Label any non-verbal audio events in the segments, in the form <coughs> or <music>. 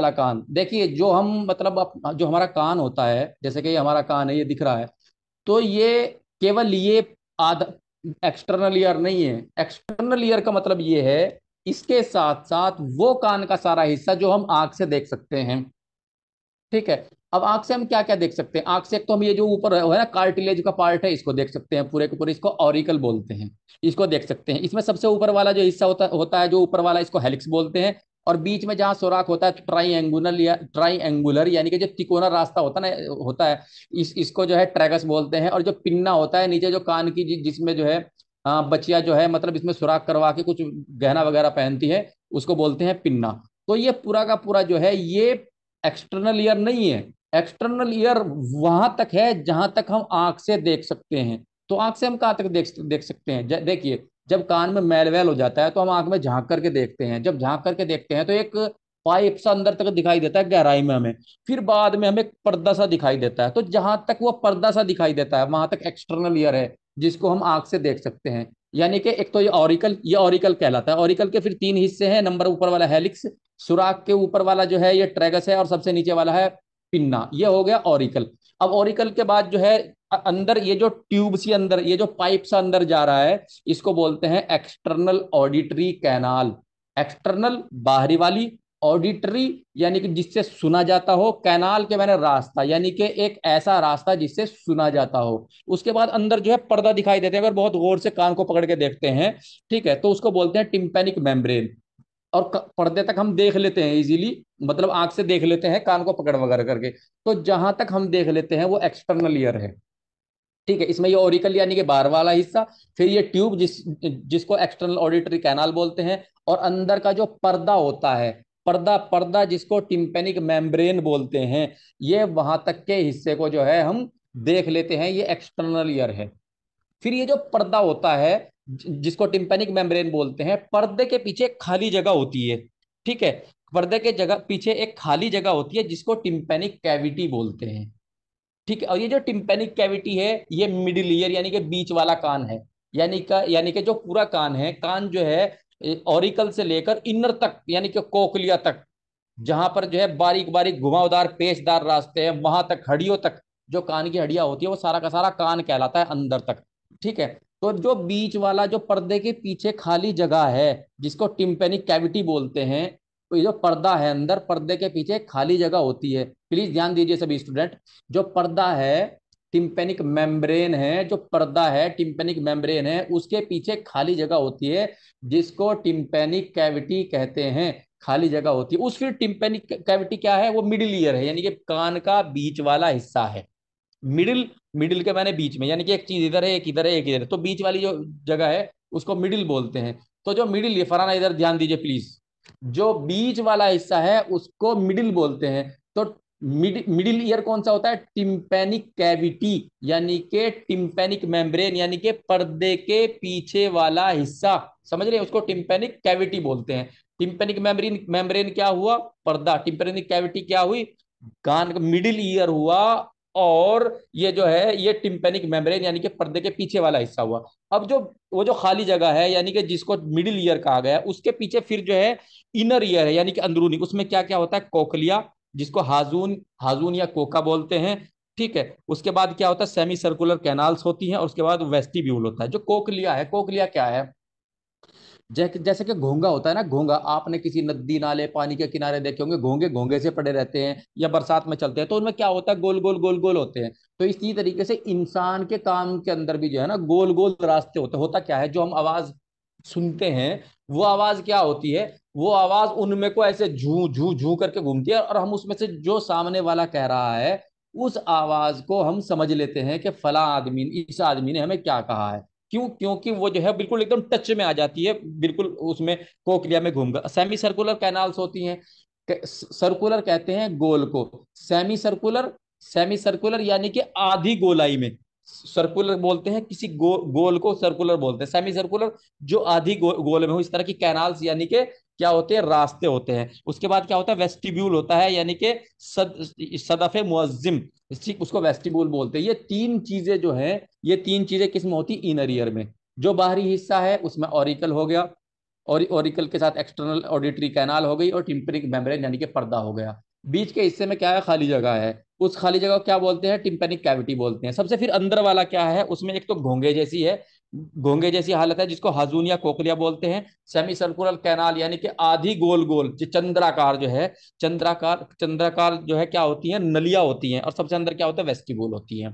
काला कान देखिए जो हम मतलब जो हमारा कान होता है जैसे कि हमारा कान है ये दिख रहा है तो ये केवल ये आद एक्सटर्नल ईयर नहीं है एक्सटर्नल ईयर का मतलब ये है इसके साथ साथ वो कान का सारा हिस्सा जो हम आंख से देख सकते हैं ठीक है अब आंख से हम क्या क्या देख सकते हैं आंख से एक तो हम ये जो ऊपर है ना कार्टिलेज का पार्ट है इसको देख सकते हैं पूरे के पूरे इसको ऑरिकल बोलते हैं इसको देख सकते हैं इसमें सबसे ऊपर वाला जो हिस्सा होता होता है जो ऊपर वाला इसको हेलिक्स बोलते हैं और बीच में जहां सुराख होता है एंगुलर या एंगुलर यानी कि जो तिकोना रास्ता होता ना होता है इस इसको जो है ट्रैगस बोलते हैं और जो पिन्ना होता है नीचे जो कान की जि, जिसमें जो है बच्चिया जो है मतलब इसमें सुराख करवा के कुछ गहना वगैरह पहनती है उसको बोलते हैं पिन्ना तो ये पूरा का पूरा जो है ये एक्सटर्नल ईयर नहीं है एक्सटर्नल ईयर वहां तक है जहां तक हम आंख से देख सकते हैं तो आंख से हम कहाँ तक देख देख सकते हैं देखिए जब कान में वैल हो जाता है तो हम आंख में झांक करके देखते हैं जब झांक करके देखते हैं तो एक पाइप सा अंदर तक दिखाई देता है गहराई में हमें फिर बाद में हमें पर्दा सा दिखाई देता है तो जहां तक वो पर्दा सा दिखाई देता है वहां तक एक्सटर्नल ईयर है जिसको हम आंख से देख सकते हैं यानी कि एक तो ये ऑरिकल ये ऑरिकल कहलाता है ऑरिकल के फिर तीन हिस्से हैं नंबर ऊपर वाला हेलिक्स सुराख के ऊपर वाला जो है ये ट्रेगस है और सबसे नीचे वाला है पिन्ना ये हो गया ऑरिकल अब ऑरिकल के बाद जो है अंदर ये जो ट्यूब सी अंदर ये जो पाइप सा अंदर जा रहा है इसको बोलते हैं एक्सटर्नल ऑडिटरी कैनाल एक्सटर्नल बाहरी वाली ऑडिटरी यानी कि जिससे सुना जाता हो कैनाल के मैंने रास्ता यानी कि एक ऐसा रास्ता जिससे सुना जाता हो उसके बाद अंदर जो है पर्दा दिखाई देते हैं अगर बहुत गौर से कान को पकड़ के देखते हैं ठीक है तो उसको बोलते हैं टिम्पेनिक मेम्ब्रेन और पर्दे तक हम देख लेते हैं इजीली मतलब आंख से देख लेते हैं कान को पकड़ वगैरह करके तो जहां तक हम देख लेते हैं वो एक्सटर्नल ईयर है ठीक है इसमें ये ओरिकल यानी कि बार वाला हिस्सा फिर ये ट्यूब जिस जिसको एक्सटर्नल ऑडिटरी कैनाल बोलते हैं और अंदर का जो पर्दा होता है पर्दा पर्दा जिसको टिम्पेनिक मेम्ब्रेन बोलते हैं ये वहां तक के हिस्से को जो है हम देख लेते हैं ये एक्सटर्नल ईयर है फिर ये जो पर्दा होता है जिसको टिम्पेनिक मेम्ब्रेन बोलते हैं पर्दे के पीछे खाली जगह होती है ठीक है पर्दे के जगह पीछे एक खाली जगह होती है जिसको टिम्पेनिक कैविटी बोलते हैं ठीक है और ये जो टिम्पेनिक कैविटी है ये मिडिल ईयर यानी कि बीच वाला कान है यानी का यानी कि जो पूरा कान है कान जो है ऑरिकल से लेकर इनर तक यानी कि कोकलिया तक जहां पर जो है बारीक बारीक घुमावदार पेशदार रास्ते हैं वहां तक हड्डियों तक जो कान की हड्डियां होती है वो सारा का सारा कान कहलाता है अंदर तक ठीक है तो जो बीच वाला जो पर्दे के पीछे खाली जगह है जिसको टिम्पेनिक कैविटी बोलते हैं तो ये जो पर्दा है अंदर पर्दे के पीछे खाली जगह होती है प्लीज ध्यान दीजिए सभी स्टूडेंट जो पर्दा है टिम्पेनिक मेम्ब्रेन है जो पर्दा है टिम्पेनिक मेम्ब्रेन है उसके पीछे खाली जगह होती है जिसको टिम्पेनिक कैविटी कहते हैं खाली जगह होती है उस फिर टिम्पेनिक कैविटी क्या है वो मिडिल ईयर है यानी कि कान का बीच वाला हिस्सा है मिडिल मिडिल के मैंने बीच में यानी कि एक चीज इधर है एक इधर है एक इधर है तो बीच वाली जो जगह है उसको मिडिल बोलते हैं तो जो मिडिल ये फराना इधर ध्यान दीजिए प्लीज जो बीच वाला हिस्सा है उसको मिडिल बोलते हैं तो मिडिल ईयर कौन सा होता है टिम्पेनिक कैविटी यानी के टिम्पेनिक मेम्ब्रेन यानी के पर्दे के पीछे वाला हिस्सा समझ रहे हैं उसको टिम्पेनिक कैविटी बोलते हैं टिम्पेनिक मेम्ब्रेन मेम्ब्रेन क्या हुआ पर्दा टिम्पेनिक कैविटी क्या हुई कान का मिडिल ईयर हुआ और ये जो है ये टिम्पेनिक मेम्ब्रेन यानी कि पर्दे के पीछे वाला हिस्सा हुआ अब जो वो जो खाली जगह है यानी कि जिसको मिडिल ईयर कहा गया उसके पीछे फिर जो है इनर ईयर है यानी कि अंदरूनी उसमें क्या क्या होता है कोकलिया जिसको हाजून हाजून या कोका बोलते हैं ठीक है उसके बाद क्या होता है सेमी सर्कुलर कैनाल्स होती हैं और उसके बाद वेस्टिब्यूल होता है जो कोकलिया है कोकलिया क्या है जैसे कि घोंगा होता है ना घोंगा आपने किसी नदी नाले पानी के किनारे देखे होंगे घोंगे घोंगे से पड़े रहते हैं या बरसात में चलते हैं तो उनमें क्या होता है गोल गोल गोल गोल होते हैं तो इसी तरीके से इंसान के काम के अंदर भी जो है ना गोल गोल रास्ते होते होता क्या है जो हम आवाज सुनते हैं वो आवाज क्या होती है वो आवाज उनमें को ऐसे झू झू झू करके घूमती है और हम उसमें से जो सामने वाला कह रहा है उस आवाज को हम समझ लेते हैं कि फला आदमी इस आदमी ने हमें क्या कहा है क्यों क्योंकि वो जो है बिल्कुल एकदम टच में आ जाती है बिल्कुल उसमें कोकलिया में घूमगा सेमी सर्कुलर कैनाल्स होती हैं सर्कुलर कहते हैं गोल को सेमी सर्कुलर सेमी सर्कुलर यानी कि आधी गोलाई में सर्कुलर बोलते हैं किसी गो, गोल को सर्कुलर बोलते हैं सेमी सर्कुलर जो आधी गो, गोल में हो इस तरह की कैनाल्स यानी के क्या होते हैं रास्ते होते हैं उसके बाद क्या होता है वेस्टिब्यूल होता है यानी कि सद सदफ मुजिम ठीक उसको वेस्टिब्यूल बोलते हैं ये तीन चीजें जो है ये तीन चीजें किस में होती इनर ईयर में जो बाहरी हिस्सा है उसमें ऑरिकल हो गया और ओरिकल के साथ एक्सटर्नल ऑडिटरी कैनाल हो गई और टिम्परिक मेम्ब्रेन यानी कि पर्दा हो गया बीच के हिस्से में क्या है खाली जगह है उस खाली जगह को क्या बोलते हैं टिम्पेनिक कैविटी बोलते हैं सबसे फिर अंदर वाला क्या है उसमें एक तो घोंगे जैसी है घोंगे जैसी हालत है जिसको हाजून या कोकलिया बोलते हैं सेमी सर्कुलर कैनाल यानी कि आधी गोल गोल जो चंद्राकार जो है चंद्राकार चंद्राकार जो है क्या होती है नलिया होती है और सबसे अंदर क्या होता है वेस्टिबोल होती है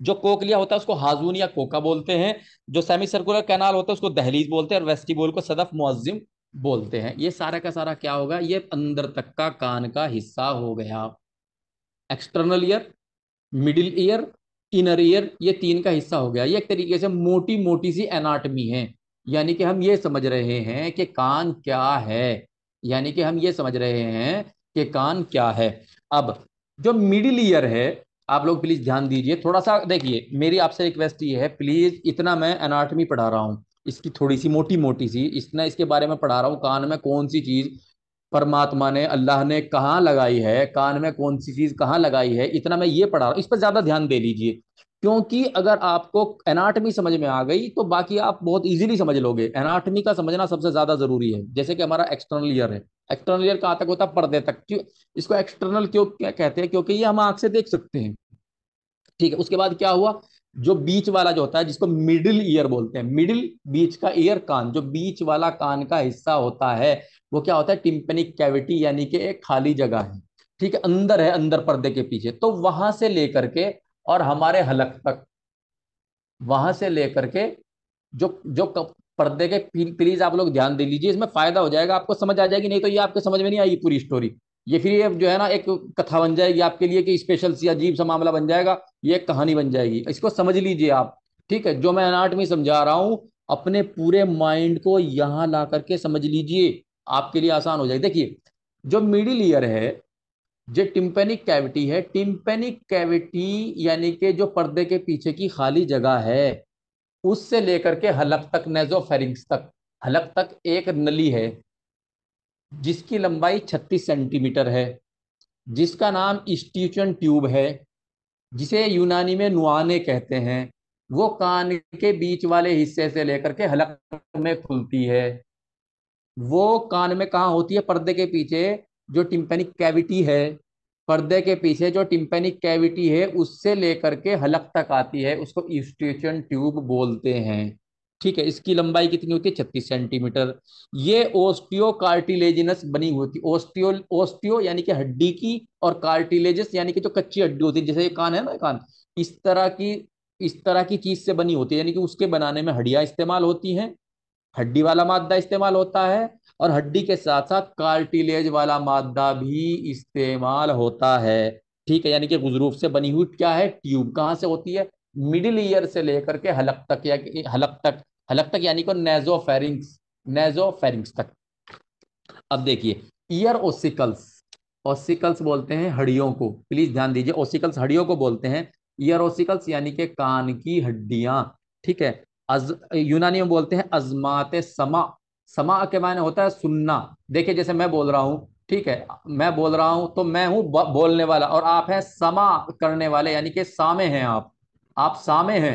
जो कोकलिया होता है उसको हाजून या कोका बोलते हैं जो सेमी सर्कुलर कैनाल होता है उसको दहलीज बोलते हैं और वेस्टिबोल को सदफ मुआजिम बोलते हैं ये सारा का सारा क्या होगा ये अंदर तक का कान का हिस्सा हो गया external ear middle ear inner ear ये तीन का हिस्सा हो गया ये एक तरीके से मोटी मोटी सी एनाटमी है यानी कि हम ये समझ रहे हैं कि कान क्या है यानी कि हम ये समझ रहे हैं कि कान क्या है अब जो मिडिल ईयर है आप लोग प्लीज ध्यान दीजिए थोड़ा सा देखिए मेरी आपसे रिक्वेस्ट ये है प्लीज इतना मैं एनाटमी पढ़ा रहा हूँ इसकी थोड़ी सी मोटी मोटी सी इतना इसके बारे में पढ़ा रहा हूँ कान में कौन सी चीज परमात्मा ने अल्लाह ने कहाँ लगाई है कान में कौन सी चीज कहाँ लगाई है इतना मैं ये पढ़ा रहा हूँ इस पर ज्यादा ध्यान दे लीजिए क्योंकि अगर आपको एनाटमी समझ में आ गई तो बाकी आप बहुत इजीली समझ लोगे एनाटमी का समझना सबसे ज्यादा जरूरी है जैसे कि हमारा एक्सटर्नल ईयर है एक्सटर्नल ईयर कहाँ तक होता है पर्दे तक क्यों इसको एक्सटर्नल क्यों क्या कहते हैं क्योंकि ये हम आंख से देख सकते हैं ठीक है उसके बाद क्या हुआ जो बीच वाला जो होता है जिसको मिडिल ईयर बोलते हैं मिडिल बीच का ईयर कान जो बीच वाला कान का हिस्सा होता है वो क्या होता है टिम्पनिक कैविटी यानी कि एक खाली जगह है ठीक है अंदर है अंदर पर्दे के पीछे तो वहां से लेकर के और हमारे हलक तक वहां से लेकर के जो जो पर्दे के प्लीज आप लोग ध्यान दे लीजिए इसमें फायदा हो जाएगा आपको समझ आ जाएगी नहीं तो ये आपको समझ में नहीं आई पूरी स्टोरी ये फिर ये जो है ना एक कथा बन जाएगी आपके लिए कि स्पेशल सी अजीब सा मामला बन जाएगा ये एक कहानी बन जाएगी इसको समझ लीजिए आप ठीक है जो मैं अनाटमी समझा रहा हूँ अपने पूरे माइंड को यहाँ ला करके समझ लीजिए आपके लिए आसान हो जाएगी देखिए जो मिडिल ईयर है जो टिम्पेनिक कैविटी है टिम्पेनिक कैविटी यानी कि जो पर्दे के पीछे की खाली जगह है उससे लेकर के हलक तक नेजोफेरिंग्स तक हलक तक एक नली है जिसकी लंबाई 36 सेंटीमीटर है जिसका नाम स्टीचन ट्यूब है जिसे यूनानी में नुआने कहते हैं वो कान के बीच वाले हिस्से से लेकर के हलक में खुलती है वो कान में कहाँ होती है पर्दे के पीछे जो टिम्पेनिक कैविटी है पर्दे के पीछे जो टिम्पेनिक कैविटी है उससे लेकर के हलक तक आती है उसको ईस्टेशन ट्यूब बोलते हैं ठीक है इसकी लंबाई कितनी होती है छत्तीस सेंटीमीटर ये ओस्टियो कार्टिलेजिनस बनी होती है ओस्टियो ओस्टियो यानी कि हड्डी की और कार्टिलेजस यानी कि जो कच्ची हड्डी होती है जैसे ये कान है ना कान इस तरह की इस तरह की चीज से बनी होती है यानी कि उसके बनाने में हड्डियां इस्तेमाल होती हैं हड्डी वाला मादा इस्तेमाल होता है और हड्डी के साथ साथ कार्टिलेज वाला मादा भी इस्तेमाल होता है ठीक है यानी कि गुजरूफ से बनी हुई क्या है ट्यूब कहाँ से होती है मिडिल ईयर से लेकर के हलक तक या हलक तक हलक तक यानी कि नेजोफेरिंग्स नेजोफेरिंग्स तक अब देखिए ईयर ओसिकल्स ओसिकल्स बोलते हैं हड्डियों को प्लीज ध्यान दीजिए ओसिकल्स हड्डियों को बोलते हैं ईयर ओसिकल्स यानी के कान की हड्डियां ठीक है अज यूनानी में बोलते हैं अजमात समा समा के मायने होता है सुनना देखिए जैसे मैं बोल रहा हूँ ठीक है मैं बोल रहा हूं तो मैं हूं बोलने वाला और आप हैं समा करने वाले यानी कि सामे हैं आप आप सामे हैं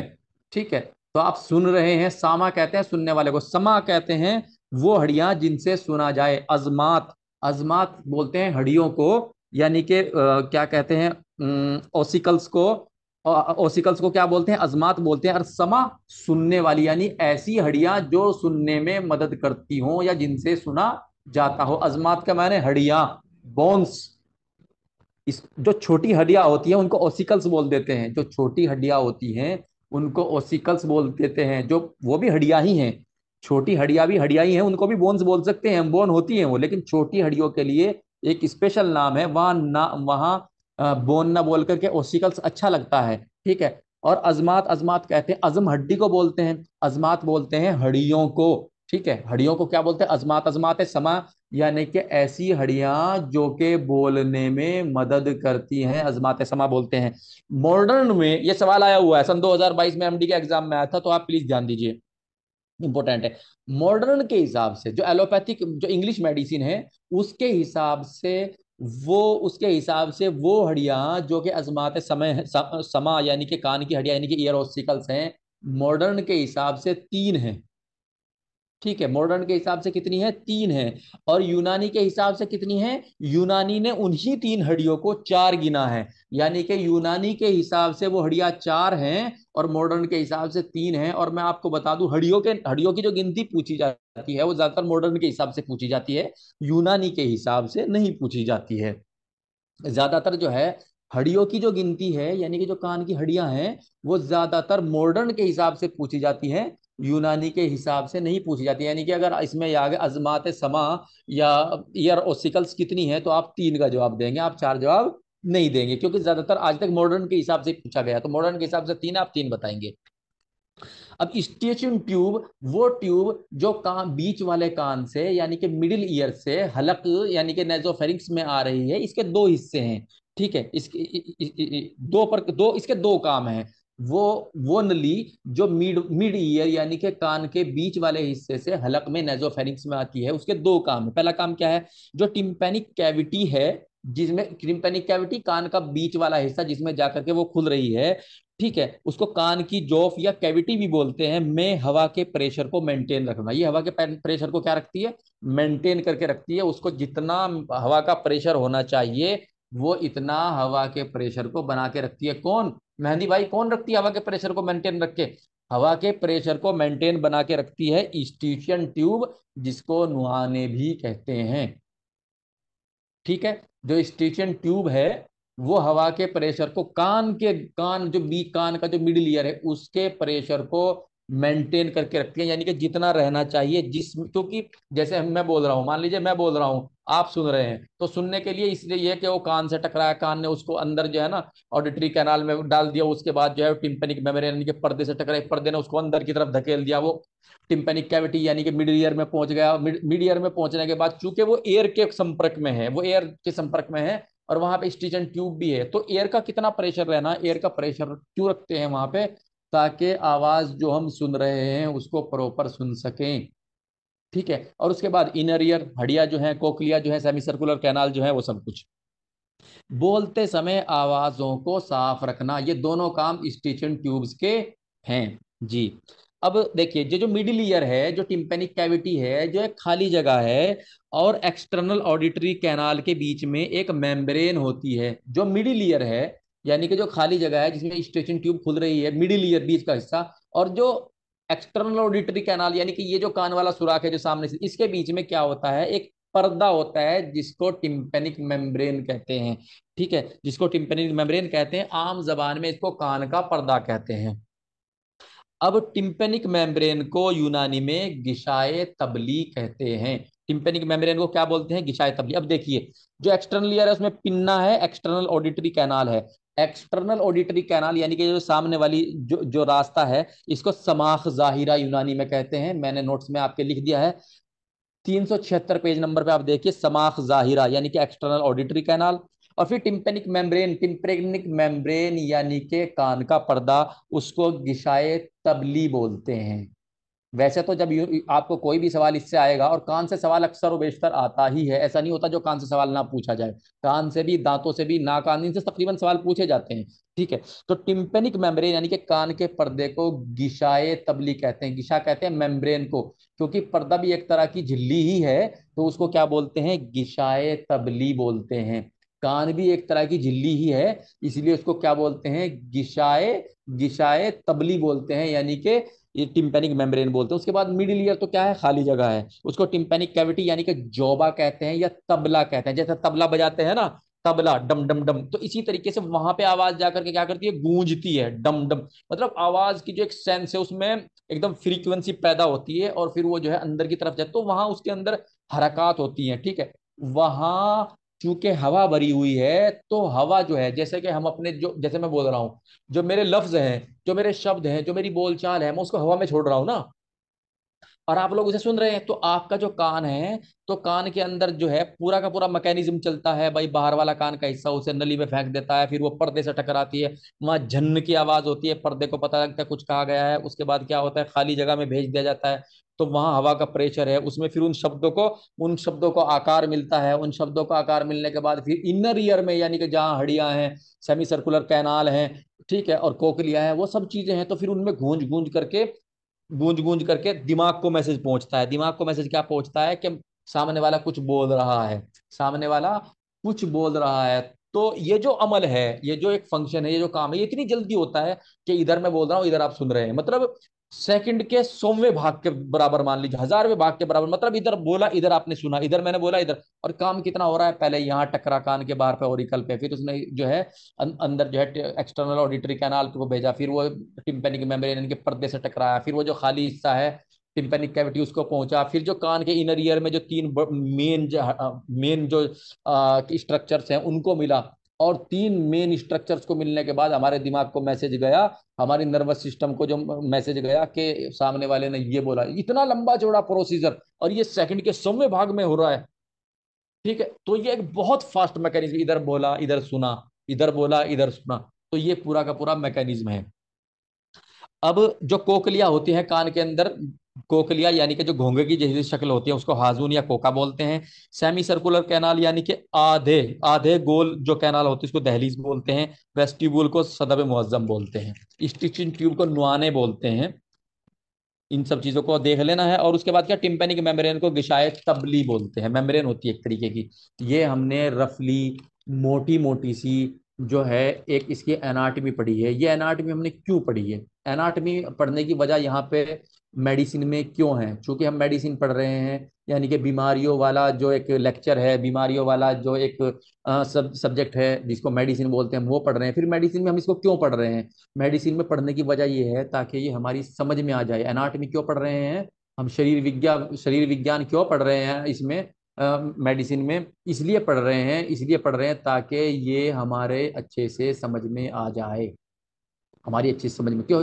ठीक है तो आप सुन रहे हैं सामा कहते हैं सुनने वाले को समा कहते हैं वो हड़िया जिनसे सुना जाए अजमात अजमात बोलते हैं हड़ियों को यानी कि क्या कहते हैं ओसिकल्स को ओसिकल्स को क्या बोलते हैं अजमात बोलते हैं और समा सुनने वाली यानी ऐसी हडिया जो सुनने में मदद करती हों या जिनसे सुना जाता हो अजमात का मैंने हड़िया बोन्स इस जो छोटी हड्डियां होती हैं उनको ओसिकल्स बोल देते हैं जो छोटी हड्डियां होती हैं उनको ओसिकल्स बोल देते हैं जो वो भी हड्डियां ही हैं छोटी हड्डियां भी हड्डियां ही हैं उनको भी बोन्स बोल सकते हैं बोन होती हैं वो लेकिन छोटी हड्डियों के लिए एक स्पेशल नाम है वहां ना वहां बोन ना बोल करके ओसिकल्स अच्छा लगता है ठीक है और अजमात अजमात कहते हैं अजम हड्डी को बोलते हैं अजमात बोलते हैं हड्डियों को ठीक है हड्डियों को क्या बोलते हैं अजमात अजमात है समा यानी कि ऐसी हड्डियां जो के बोलने में मदद करती हैं अजमात समा बोलते हैं मॉडर्न में ये सवाल आया हुआ है सन 2022 में एमडी के एग्जाम में आया था तो आप प्लीज ध्यान दीजिए इंपॉर्टेंट है मॉडर्न के हिसाब से जो एलोपैथिक जो इंग्लिश मेडिसिन है उसके हिसाब से वो उसके हिसाब से वो हड्डियां जो कि अजमात समय समा यानी कि कान की हड्डियां यानी कि ईयर ऑस्टिकल्स हैं मॉडर्न के हिसाब से तीन हैं ठीक है मॉडर्न के हिसाब से कितनी है तीन है और यूनानी के हिसाब से कितनी है यूनानी ने उन्हीं तीन हड्डियों को चार गिना है यानी कि यूनानी के हिसाब से वो हड्डियां चार हैं और मॉडर्न के हिसाब से तीन हैं और मैं आपको बता दूं हड्डियों के हड्डियों की जो गिनती पूछी जाती है वो ज्यादातर मॉडर्न के हिसाब से पूछी जाती है यूनानी के हिसाब से नहीं पूछी जाती है ज्यादातर जो है हड्डियों की जो गिनती है यानी कि जो कान की हड्डियां हैं वो ज्यादातर मॉडर्न के हिसाब से पूछी जाती हैं यूनानी के हिसाब से नहीं पूछी जाती यानी कि अगर इसमें आगे अजमात समा या ईयर ओसिकल्स कितनी है तो आप तीन का जवाब देंगे आप चार जवाब नहीं देंगे क्योंकि ज्यादातर आज तक मॉडर्न के हिसाब से पूछा गया तो मॉडर्न के हिसाब से तीन आप तीन बताएंगे अब स्टेशन ट्यूब वो ट्यूब जो कान बीच वाले कान से यानी कि मिडिल ईयर से हलक यानी कि नेजोफेरिक्स में आ रही है इसके दो हिस्से हैं ठीक है इसके दो पर दो इसके दो काम हैं वो वो नली जो मिड मिड ईयर यानी कि कान के बीच वाले हिस्से से हलक में नेजोफेरिक्स में आती है उसके दो काम है पहला काम क्या है जो टिम्पेनिक कैविटी है जिसमें टिम्पेनिक कैविटी कान का बीच वाला हिस्सा जिसमें जाकर के वो खुल रही है ठीक है उसको कान की जोफ या कैविटी भी बोलते हैं में हवा के प्रेशर को मेंटेन रखना ये हवा के प्रेशर को क्या रखती है मेंटेन करके रखती है उसको जितना हवा का प्रेशर होना चाहिए वो इतना हवा के प्रेशर को बना के रखती है कौन मेहंदी भाई कौन रखती है हवा के प्रेशर को मेंटेन रख के हवा के प्रेशर को मेंटेन बना के रखती है ईस्टिशियन ट्यूब जिसको नुहाने भी कहते हैं ठीक है जो स्टीशियन ट्यूब है वो हवा के प्रेशर को कान के कान जो बी कान का जो मिडिल ईयर है उसके प्रेशर को मेंटेन करके रखती है यानी कि जितना रहना चाहिए जिस क्योंकि जैसे मैं बोल रहा हूं मान लीजिए मैं बोल रहा हूं आप सुन रहे हैं तो सुनने के लिए इसलिए यह कि वो कान से टकराया कान ने उसको अंदर जो है ना ऑडिटरी कैनाल में डाल दिया उसके बाद जो है टिम्पेनिक मेमोरी यानी कि पर्दे से टकराए पर्दे ने उसको अंदर की तरफ धकेल दिया वो टिम्पेनिक कैविटी यानी कि मिड ईयर में पहुंच गया मिड ईयर में पहुंचने के बाद चूंकि वो एयर के संपर्क में है वो एयर के संपर्क में है और वहां पे स्टीजन ट्यूब भी है तो एयर का कितना प्रेशर रहना एयर का प्रेशर क्यों रखते हैं वहां पे ताकि आवाज जो हम सुन रहे हैं उसको प्रॉपर सुन सकें ठीक है और उसके बाद इनर ईयर हडिया जो है कोकलिया जो है सेमी सर्कुलर कैनाल जो है वो सब कुछ बोलते समय आवाजों को साफ रखना ये दोनों काम स्टीचन ट्यूब्स के हैं जी अब देखिए जो जो मिडिल ईयर है जो टिम्पेनिक कैविटी है जो एक खाली जगह है और एक्सटर्नल ऑडिटरी कैनाल के बीच में एक मेम्ब्रेन होती है जो मिडिल ईयर है यानी कि जो खाली जगह है जिसमें स्टेशन ट्यूब खुल रही है मिडिल ईयर बीच का हिस्सा और जो एक्सटर्नल ऑडिटरी कैनाल यानी कि ये जो कान वाला सुराख है जो सामने से इसके बीच में क्या होता है एक पर्दा होता है जिसको टिम्पेनिक मेम्ब्रेन कहते हैं ठीक है जिसको टिम्पेनिक मेम्ब्रेन कहते हैं आम जबान में इसको कान का पर्दा कहते हैं अब टिम्पेनिक मेम्ब्रेन को यूनानी में गिशाए तबली कहते हैं टिम्पेनिक मेम्ब्रेन को क्या बोलते हैं गिशाए तबली अब देखिए जो एक्सटर्नल ईयर है उसमें पिन्ना है एक्सटर्नल ऑडिटरी कैनाल है एक्सटर्नल ऑडिटरी कैनाल यानी कि जो सामने वाली जो जो रास्ता है इसको समाख जाहिरा यूनानी में कहते हैं मैंने नोट्स में आपके लिख दिया है तीन पेज नंबर पे आप देखिए समाख जाहिरा यानी कि एक्सटर्नल ऑडिटरी कैनाल और फिर टिम्पेनिक मेम्ब्रेन टिम्पेनिक मेम्ब्रेन यानी के कान का पर्दा उसको गिशाए तबली बोलते हैं वैसे तो जब आपको कोई भी सवाल इससे आएगा और कान से सवाल अक्सर व बेशतर आता ही है ऐसा नहीं होता जो कान से सवाल ना पूछा जाए कान से भी दांतों से भी ना कान से तकरीबन सवाल पूछे जाते हैं ठीक है तो टिम्पेनिक मेम्ब्रेन यानी कि कान के पर्दे को गिशाए तबली कहते हैं गिशा कहते हैं मेम्ब्रेन को क्योंकि पर्दा भी एक तरह की झिल्ली ही है तो उसको क्या बोलते हैं गिशाए तबली बोलते हैं कान भी एक तरह की झिल्ली ही है इसलिए उसको क्या बोलते हैं गिशाए गिशाए तबली बोलते हैं यानी कि ये टिम्पेनिक मेम्ब्रेन बोलते हैं उसके बाद मिडिल ईयर तो क्या है खाली जगह है उसको टिम्पेनिक कैविटी यानी कि जोबा कहते हैं या तबला कहते हैं जैसे तबला बजाते हैं ना तबला डम डम डम तो इसी तरीके से वहां पे आवाज जाकर के क्या करती है गूंजती है डम डम मतलब आवाज की जो एक सेंस है उसमें एकदम फ्रीक्वेंसी पैदा होती है और फिर वो जो है अंदर की तरफ जाए तो वहां उसके अंदर हरकत होती है ठीक है वहां क्योंकि हवा भरी हुई है तो हवा जो है जैसे कि हम अपने जो जैसे मैं बोल रहा हूँ जो मेरे लफ्ज हैं जो मेरे शब्द हैं जो मेरी बोलचाल है मैं उसको हवा में छोड़ रहा हूँ ना और आप लोग उसे सुन रहे हैं तो आपका जो कान है तो कान के अंदर जो है पूरा का पूरा मैकेनिज्म चलता है भाई बाहर वाला कान का हिस्सा उसे नली में फेंक देता है फिर वो पर्दे से टकराती है वहां झन्न की आवाज होती है पर्दे को पता लगता है कुछ कहा गया है उसके बाद क्या होता है खाली जगह में भेज दिया जाता है तो वहां हवा का प्रेशर है उसमें फिर उन शब्दों को उन शब्दों को आकार मिलता है उन शब्दों को आकार मिलने के बाद फिर इनर ईयर में यानी कि जहाँ हड़ियाँ हैं सेमी सर्कुलर कैनाल हैं ठीक है और कोकलिया है वो सब चीज़ें हैं तो फिर उनमें गूंज गूंज करके गूंज गूंज करके दिमाग को मैसेज पहुंचता है दिमाग को मैसेज क्या पहुंचता है कि सामने वाला कुछ बोल रहा है सामने वाला कुछ बोल रहा है तो ये जो अमल है ये जो एक फंक्शन है ये जो काम है ये इतनी जल्दी होता है कि इधर मैं बोल रहा हूँ इधर आप सुन रहे हैं मतलब सेकंड के सोमवे भाग के बराबर मान लीजिए हजारवें भाग के बराबर मतलब इधर बोला इधर आपने सुना इधर मैंने बोला इधर और काम कितना हो रहा है पहले यहाँ टकरा कान के बाहर पे ओरिकल पे फिर उसने जो है अं-, अंदर जो है एक्सटर्नल ऑडिटरी कैनाल को भेजा फिर वो टिम्पेनिक मेम्ब्रेन इनके पर्दे से टकराया फिर वो जो खाली हिस्सा है टिम्पेनिक कैविटी उसको पहुंचा फिर जो कान के इनर ईयर में जो तीन मेन मेन जो स्ट्रक्चर्स हैं उनको मिला और तीन मेन स्ट्रक्चर्स को मिलने के बाद हमारे दिमाग को मैसेज गया हमारी नर्वस सिस्टम को जो मैसेज गया कि सामने वाले ने ये बोला इतना लंबा चौड़ा प्रोसीजर और ये सेकंड के सौम्य भाग में हो रहा है ठीक है तो ये एक बहुत फास्ट मैकेनिज्म इधर बोला इधर सुना इधर बोला इधर सुना तो ये पूरा का पूरा मैकेनिज्म है अब जो कोकलिया होती है कान के अंदर कोकलिया यानी कि जो घोंगे की जैसी शक्ल होती है उसको हाजून या कोका बोलते हैं सेमी सर्कुलर कैनाल यानी कि आधे आधे गोल जो कैनाल होती है उसको दहलीज बोलते हैं वेस्टिबुल को सदब मुआजम बोलते हैं स्टिचिंग ट्यूब को नुआने बोलते हैं इन सब चीज़ों को देख लेना है और उसके बाद क्या टिम्पेनिक मेम्ब्रेन को गिशाए तबली बोलते हैं मेम्ब्रेन होती है एक तरीके की ये हमने रफली मोटी मोटी सी जो है एक इसकी एनाटमी पढ़ी है ये एनाटमी हमने क्यों पढ़ी है एनाटमी पढ़ने की वजह यहाँ पे मेडिसिन में क्यों है चूँकि हम मेडिसिन पढ़ रहे हैं यानी कि बीमारियों वाला जो एक लेक्चर है बीमारियों वाला जो एक सब सब्जेक्ट है जिसको मेडिसिन बोलते हैं हम वो पढ़ रहे हैं फिर मेडिसिन में हम इसको क्यों पढ़ रहे हैं मेडिसिन में पढ़ने की वजह ये है ताकि ये हमारी समझ में आ जाए एनाटमी क्यों पढ़ रहे हैं हम शरीर विज्ञान शरीर विज्ञान क्यों पढ़ रहे हैं इसमें मेडिसिन में इसलिए पढ़ रहे हैं इसलिए पढ़ रहे हैं ताकि ये हमारे अच्छे से समझ में आ जाए हमारी अच्छी समझ में क्यों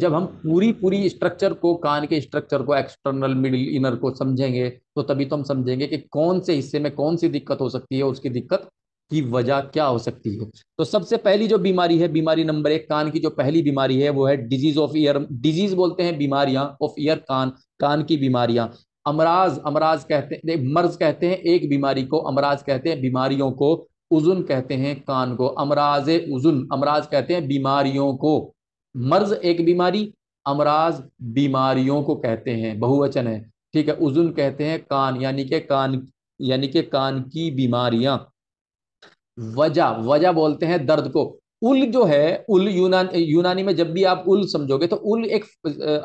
जब हम पूरी पूरी स्ट्रक्चर को कान के स्ट्रक्चर को एक्सटर्नल मिडिल इनर को समझेंगे तो तभी तो हम समझेंगे कि कौन से हिस्से में कौन सी दिक्कत हो सकती है उसकी दिक्कत की वजह क्या हो सकती है तो सबसे पहली जो बीमारी है बीमारी नंबर एक कान की जो पहली बीमारी है वो है डिजीज ऑफ ईयर डिजीज बोलते हैं बीमारियां ऑफ ईयर कान कान की बीमारियां अमराज अमराज कहते हैं मर्ज कहते हैं एक बीमारी को अमराज कहते हैं बीमारियों को उजुन कहते हैं कान को अमराज उजुन अमराज कहते हैं बीमारियों को मर्ज एक बीमारी अमराज बीमारियों को कहते हैं बहुवचन है ठीक है उजुन कहते हैं कान यानी के कान यानी के कान की बीमारियां वजह वजह बोलते हैं दर्द को उल जो है उल यूनान यूनानी में जब भी आप उल समझोगे तो उल एक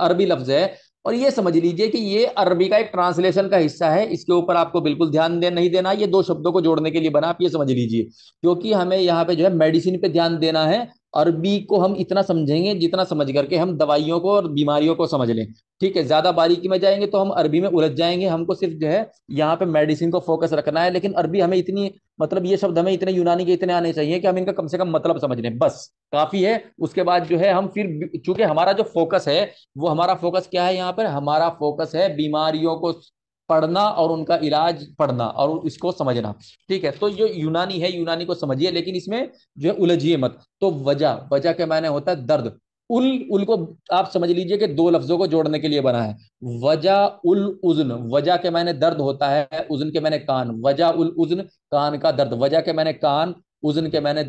अरबी लफ्ज है और ये समझ लीजिए कि ये अरबी का एक ट्रांसलेशन का हिस्सा है इसके ऊपर आपको बिल्कुल ध्यान दे नहीं देना ये दो शब्दों को जोड़ने के लिए बना आप ये समझ लीजिए क्योंकि हमें यहाँ पे जो है मेडिसिन पे ध्यान देना है अरबी को हम इतना समझेंगे जितना समझ करके हम दवाइयों को और बीमारियों को समझ लें ठीक है ज्यादा बारीकी में जाएंगे तो हम अरबी में उलझ जाएंगे हमको सिर्फ जो है यहाँ पे मेडिसिन को फोकस रखना है लेकिन अरबी हमें इतनी मतलब ये शब्द हमें इतने यूनानी के इतने आने चाहिए कि हम इनका कम से कम मतलब समझ लें बस काफी है उसके बाद जो है हम फिर चूंकि हमारा जो फोकस है वो हमारा फोकस क्या है यहाँ पर हमारा फोकस है बीमारियों को पढ़ना और उनका इलाज पढ़ना और इसको समझना ठीक है तो जो यूनानी है यूनानी को समझिए लेकिन इसमें जो है उलझिए मत तो वजह वजह के मायने होता है दर्द उल उल को आप समझ लीजिए कि दो लफ्जों को जोड़ने के लिए बना है वजह उल उजन वजह के मायने दर्द होता है उजन के मैंने कान वजह उल उजन कान का दर्द वजह के मैंने कान दिन के मैंने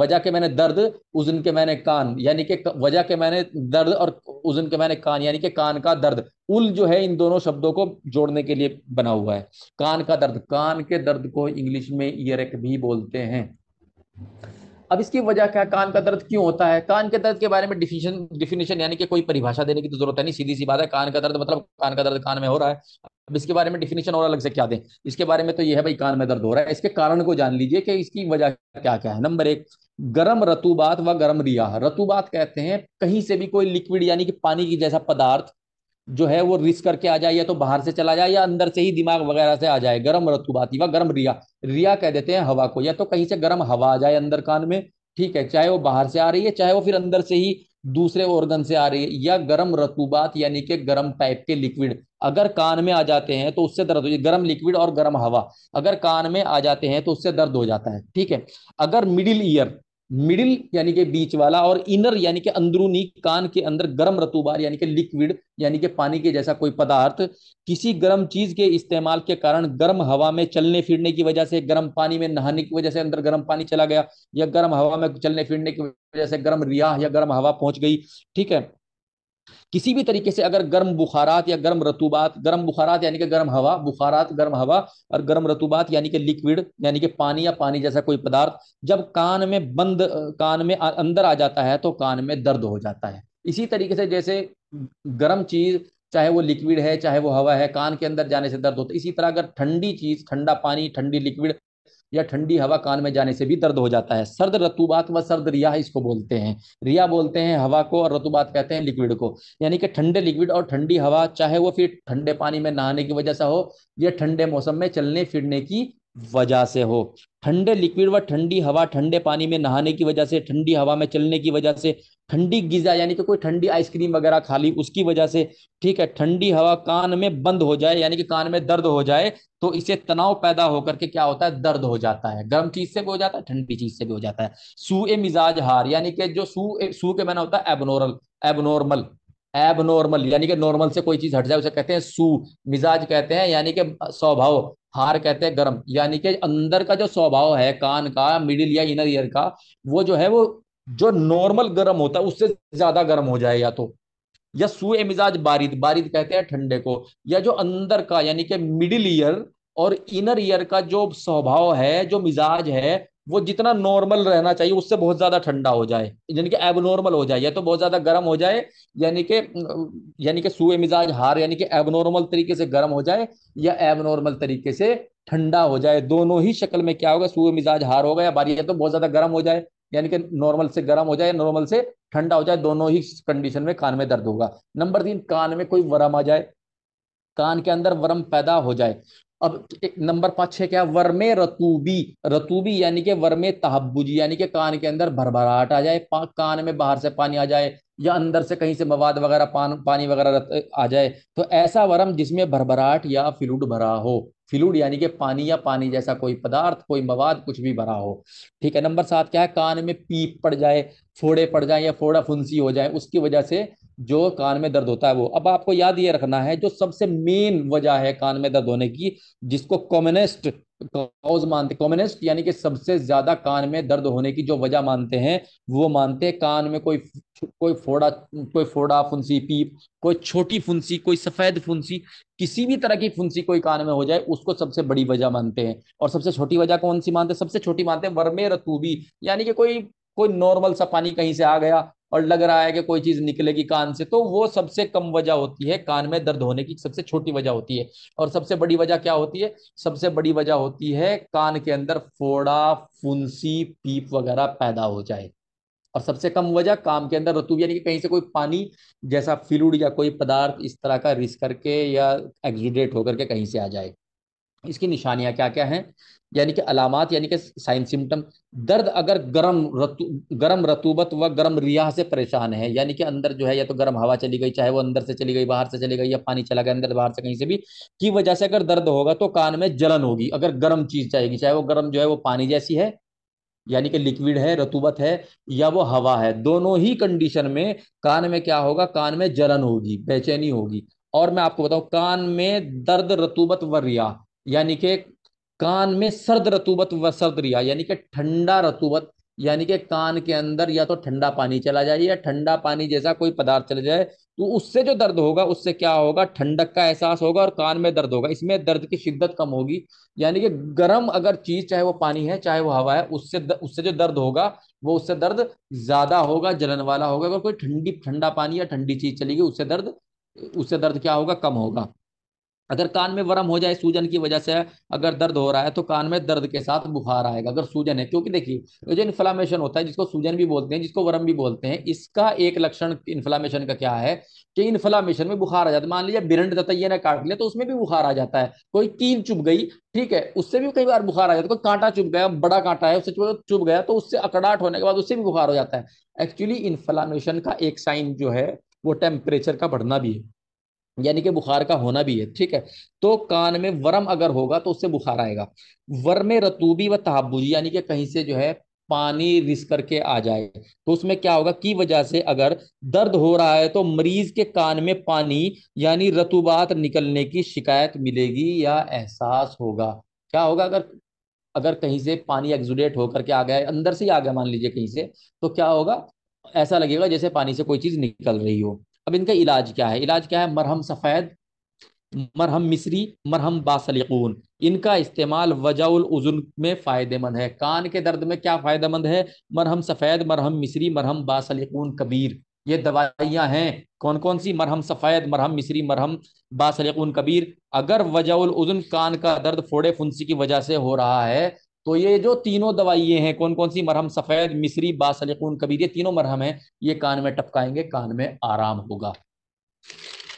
वजह के मैंने दर्द दिन के मैंने कान यानी कि वजह के मैंने दर्द और उजन के मैंने कान यानी कि कान का दर्द उल जो है इन दोनों शब्दों को जोड़ने के लिए बना हुआ है कान का दर्द कान के दर्द को इंग्लिश में ईयरक भी बोलते हैं अब इसकी वजह क्या कान का दर्द क्यों होता है कान के दर्द के बारे में डिफिनेशन डिफिनेशन यानी कि कोई परिभाषा देने की तो जरूरत है नहीं सीधी सी बात है कान का दर्द मतलब कान का दर्द कान में हो रहा है अब इसके बारे में डिफिनेशन और अलग से क्या दें इसके बारे में तो यह है भाई कान में दर्द हो रहा है इसके कारण को जान लीजिए कि इसकी वजह क्या क्या है नंबर एक गर्म रतुबात व गर्म रिया रतुबात कहते हैं कहीं से भी कोई लिक्विड यानी कि पानी की जैसा पदार्थ जो है वो रिस करके आ जाए या तो बाहर से चला जाए या अंदर से ही दिमाग वगैरह से आ जाए गर्म रतुबाती व गर्म रिया रिया कह देते हैं हवा को या तो कहीं से गर्म हवा आ जाए अंदर कान में ठीक है चाहे वो बाहर से आ रही है चाहे वो फिर अंदर से ही दूसरे ऑर्गन से आ रही है या गर्म रतुबात यानी कि गर्म टाइप के लिक्विड अगर कान में आ जाते हैं तो उससे दर्द हो जाए गर्म लिक्विड और गर्म हवा अगर कान में आ जाते हैं तो उससे दर्द हो जाता है ठीक है अगर मिडिल ईयर मिडिल यानी कि बीच वाला और इनर यानी कि अंदरूनी कान के अंदर गर्म रतुबार यानी कि लिक्विड यानी कि पानी के जैसा कोई पदार्थ किसी गर्म चीज के इस्तेमाल के कारण गर्म हवा में चलने फिरने की वजह से गर्म पानी में नहाने की वजह से अंदर गर्म पानी चला गया या गर्म हवा में चलने फिरने की वजह से गर्म रियाह या गर्म हवा पहुंच गई ठीक है किसी भी तरीके से अगर गर्म बुखारात या गर्म रतुबात गर्म बुखारात यानी कि गर्म हवा बुखारात गर्म हवा और गर्म रतुबात यानी कि लिक्विड यानी कि पानी या पानी जैसा कोई पदार्थ जब कान में बंद कान में अंदर आ जाता है तो कान में दर्द हो जाता है इसी तरीके से जैसे गर्म चीज़ चाहे वो लिक्विड है चाहे वो हवा है कान के अंदर जाने से दर्द होता है इसी तरह अगर ठंडी चीज़ ठंडा पानी ठंडी लिक्विड या ठंडी हवा कान में जाने से भी दर्द हो जाता है सर्द रतुबात व सर्द रिया इसको बोलते हैं रिया बोलते हैं हवा को और रतुबात कहते हैं लिक्विड को यानी कि ठंडे लिक्विड और ठंडी हवा चाहे वो फिर ठंडे पानी में नहाने की वजह से हो या ठंडे मौसम में चलने फिरने की वजह से हो ठंडे लिक्विड व ठंडी हवा ठंडे पानी में नहाने की वजह से ठंडी हवा में चलने की वजह से ठंडी गीजा यानी कि कोई ठंडी आइसक्रीम वगैरह खा ली उसकी वजह से ठीक है ठंडी हवा कान में बंद हो जाए यानी कि कान में दर्द हो जाए तो इसे तनाव पैदा होकर के क्या होता है दर्द हो जाता है गर्म चीज से भी हो जाता है ठंडी चीज से भी हो जाता है सू ए मिजाज हार यानी कि जो सू सू के मैंने होता है एबनोरल एबनॉर्मल एबनॉर्मल यानी कि नॉर्मल से कोई चीज हट जाए उसे कहते हैं सू मिजाज कहते हैं यानी कि स्वभाव हार कहते हैं गर्म यानी कि अंदर का जो स्वभाव है कान का मिडिल या इनर ईयर का वो जो है वो जो नॉर्मल गर्म होता है उससे ज्यादा गर्म हो जाए या तो या सूए मिजाज बारिद बारिद कहते हैं ठंडे को या जो अंदर का यानी कि मिडिल ईयर और इनर ईयर का जो स्वभाव है जो मिजाज है वो जितना नॉर्मल रहना चाहिए उससे बहुत ज्यादा ठंडा हो जाए यानी कि एबनॉर्मल हो जाए या तो बहुत ज्यादा गर्म हो जाए यानी कि यानी कि सूए मिजाज हार यानी कि एबनॉर्मल तरीके से गर्म हो जाए या एबनॉर्मल तरीके से ठंडा हो जाए दोनों ही शक्ल में क्या होगा सूए मिजाज हार होगा या बारी या तो बहुत ज्यादा गर्म हो जाए यानी कि नॉर्मल से गर्म हो जाए नॉर्मल से ठंडा हो जाए दोनों ही कंडीशन में कान में दर्द होगा नंबर तीन कान में कोई वरम आ जाए कान के अंदर वरम पैदा हो जाए अब नंबर पांच छह क्या वर्मे रतूबी रतूबी यानी कि वर्मे तहबुजी यानी कि कान के अंदर भरभराहट आ जाए कान में बाहर से पानी आ जाए या अंदर से कहीं से मवाद वगैरह पान पानी वगैरह आ जाए तो ऐसा वर्म जिसमें भरभराहट या फिलूड भरा हो फिलूड यानी कि पानी या पानी जैसा कोई पदार्थ कोई मवाद कुछ भी भरा हो ठीक है नंबर सात क्या है कान में पीप पड़ जाए फोड़े पड़ जाए या फोड़ा फुंसी हो जाए उसकी वजह से जो कान में दर्द होता है वो अब आपको याद ये रखना है जो सबसे मेन वजह है कान में दर्द होने की जिसको कम्युनिस्ट काउज मानते कम्युनिस्ट यानी कि सबसे ज्यादा कान में दर्द होने की जो वजह मानते हैं वो मानते हैं कान में कोई कोई फोड़ा कोई फोड़ा फुंसी पीप कोई छोटी फुंसी कोई सफेद फुंसी किसी भी तरह की फुंसी कोई कान में हो जाए उसको सबसे बड़ी वजह मानते हैं और सबसे छोटी वजह कौन सी मानते हैं सबसे छोटी मानते हैं वर्मे रतूबी यानी कि कोई कोई नॉर्मल सा पानी कहीं से आ गया और लग रहा है कि कोई चीज निकलेगी कान से तो वो सबसे कम वजह होती है कान में दर्द होने की सबसे छोटी वजह होती है और सबसे बड़ी वजह क्या होती है सबसे बड़ी वजह होती है कान के अंदर फोड़ा फुंसी पीप वगैरह पैदा हो जाए और सबसे कम वजह काम के अंदर रतूब यानी कि कहीं से कोई पानी जैसा फिलूड या कोई पदार्थ इस तरह का रिस करके या एग्जुडेट होकर के कहीं से आ जाए इसकी निशानियां क्या क्या हैं यानी कि अलामत यानी कि साइन सिम्टम दर्द अगर गर्म रतु गर्म रतूबत व गर्म रिया से परेशान है यानी कि अंदर जो है या तो गर्म हवा चली गई चाहे वो अंदर से चली गई बाहर से चली गई या पानी चला गया अंदर बाहर से कहीं से भी की वजह से अगर दर्द होगा तो कान में जलन होगी अगर गर्म चीज जाएगी चाहे वो गर्म जो है वो पानी जैसी है यानी कि लिक्विड है रतूबत है या वो हवा है दोनों ही कंडीशन में कान में क्या होगा कान में जलन होगी बेचैनी होगी और मैं आपको बताऊं कान में दर्द रतूबत व रिया यानी कि कान में सर्द रतुबत व सर्द रिया यानी कि ठंडा रतुबत यानी कि कान के अंदर या तो ठंडा पानी चला जाए या ठंडा पानी जैसा कोई पदार्थ चला जाए तो उससे जो दर्द होगा उससे क्या होगा ठंडक का एहसास होगा और कान में दर्द होगा इसमें दर्द की शिद्दत कम होगी यानी कि गर्म अगर चीज चाहे वो पानी है चाहे वो हवा है उससे द, उससे जो दर्द होगा वो उससे दर्द ज्यादा होगा जलन वाला होगा अगर कोई ठंडी ठंडा पानी या ठंडी चीज चलेगी उससे दर्द उससे दर्द क्या होगा कम होगा अगर कान में वर्म हो जाए सूजन की वजह से अगर दर्द हो रहा है तो कान में दर्द के साथ बुखार आएगा अगर सूजन है क्योंकि देखिए जो इन्फ्लामेशन होता है जिसको सूजन भी बोलते हैं जिसको वर्म भी बोलते हैं इसका एक लक्षण इन्फ्लामेशन का क्या है कि इन्फ्लामेशन में बुखार आ जाता है मान लीजिए बिरंड ततैया ने काट लिया तो उसमें भी बुखार आ जाता है कोई कील चुप गई ठीक है उससे भी कई बार बुखार आ जाता है कोई कांटा चुप गया बड़ा कांटा है उससे तो चुप गया तो उससे अकड़ाट होने के बाद उससे भी बुखार हो जाता है एक्चुअली इन्फ्लामेशन का एक साइन जो है वो टेम्परेचर का बढ़ना भी है यानी कि बुखार का होना भी है ठीक है तो कान में वर्म अगर होगा तो उससे बुखार आएगा वर्म रतूबी व तहबुजी यानी कि कहीं से जो है पानी रिस करके आ जाए तो उसमें क्या होगा की वजह से अगर दर्द हो रहा है तो मरीज के कान में पानी यानी रतुबात निकलने की शिकायत मिलेगी या एहसास होगा क्या होगा अगर अगर कहीं से पानी एक्जुडेट होकर के आ गया अंदर से ही आ गया मान लीजिए कहीं से तो क्या होगा ऐसा लगेगा जैसे पानी से कोई चीज निकल रही हो अब इनका इलाज क्या है इलाज क्या है मरहम सफ़ैद मरहम मिसरी मरहम बासलिकून इनका इस्तेमाल वजाउल उजुन में फ़ायदेमंद है कान के दर्द में क्या फ़ायदेमंद है मरहम सफ़ैद मरहम मिसरी मरहम बासलिकून कबीर ये दवाइयाँ हैं कौन कौन सी मरहम सफ़ैद मरहम मिसरी मरहम बासलिकून कबीर अगर वजाउल उजुन कान का दर्द फोड़े फुंसी की वजह से हो रहा है तो ये जो तीनों दवाइयां हैं कौन कौन सी मरहम सफ़ेद मिसरी बासलिकून कबीर ये तीनों मरहम है ये कान में टपकाएंगे कान में आराम होगा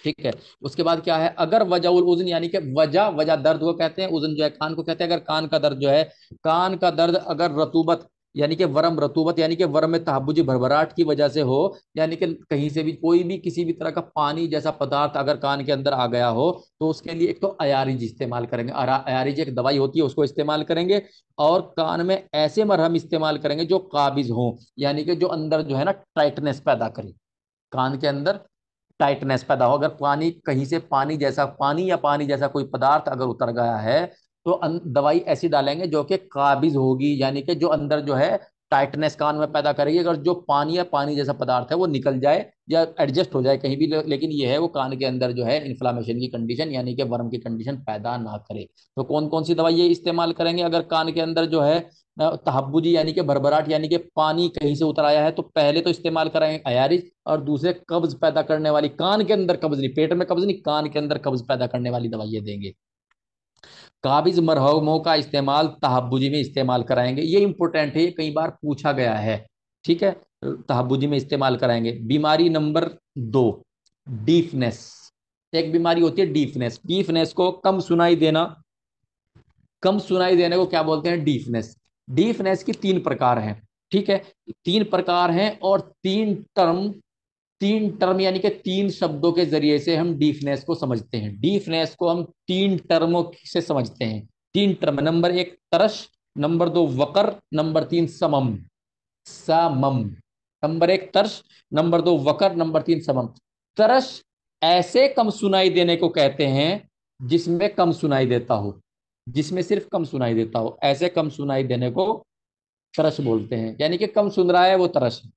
ठीक है उसके बाद क्या है अगर वजह उजन यानी कि वजह वजह दर्द को कहते हैं उजन जो है कान को कहते हैं अगर कान का दर्द जो है कान का दर्द अगर रतूबत यानी कि वरम रतूबत यानी कि वरम में तहबुज भरभराहट की वजह से हो यानी कि कहीं से भी कोई भी किसी भी तरह का पानी जैसा पदार्थ अगर कान के अंदर आ गया हो तो उसके लिए एक तो अयारिज इस्तेमाल करेंगे अयारिज एक दवाई होती है उसको इस्तेमाल करेंगे और कान में ऐसे मरहम इस्तेमाल करेंगे जो काबिज हों यानी कि जो अंदर जो है ना टाइटनेस पैदा करे कान के अंदर टाइटनेस पैदा हो अगर पानी कहीं से पानी जैसा पानी या पानी जैसा कोई पदार्थ अगर उतर गया है तो अं, दवाई ऐसी डालेंगे जो कि काबिज होगी यानी कि जो अंदर जो है टाइटनेस कान में पैदा करेगी अगर जो पानी या पानी जैसा पदार्थ है वो निकल जाए या एडजस्ट हो जाए कहीं भी लेकिन ये है वो कान के अंदर जो है इन्फ्लामेशन की कंडीशन यानी कि वर्म की कंडीशन पैदा ना करे तो कौन कौन सी दवाई ये इस्तेमाल करेंगे अगर कान के अंदर जो है तहबुजी यानी कि भरभराट यानी कि पानी कहीं से उतर आया है तो पहले तो इस्तेमाल करेंगे अयारिज और दूसरे कब्ज पैदा करने वाली कान के अंदर कब्ज नहीं पेट में कब्ज नहीं कान के अंदर कब्ज पैदा करने वाली दवाइयाँ देंगे काबिज मरहमों का इस्तेमाल तहबुजी में इस्तेमाल कराएंगे ये इंपॉर्टेंट है कई बार पूछा गया है ठीक है तहबुजी में इस्तेमाल कराएंगे बीमारी नंबर दो डीफनेस एक बीमारी होती है डीफनेस डीफनेस को कम सुनाई देना कम सुनाई देने को क्या बोलते हैं डीफनेस डीफनेस की तीन प्रकार हैं ठीक है तीन प्रकार हैं और तीन टर्म तीन टर्म यानी कि तीन शब्दों के जरिए से हम डीफनेस को समझते हैं डीफनेस को हम तीन टर्मों से समझते हैं तीन टर्म नंबर एक तरश नंबर दो वकर नंबर तीन समम समम नंबर एक तरश नंबर दो वकर नंबर तीन समम तरश ऐसे कम सुनाई देने को कहते हैं जिसमें कम सुनाई देता हो जिसमें सिर्फ कम सुनाई देता हो ऐसे कम सुनाई देने को तरस बोलते हैं यानी कि कम सुन रहा है वो तरस है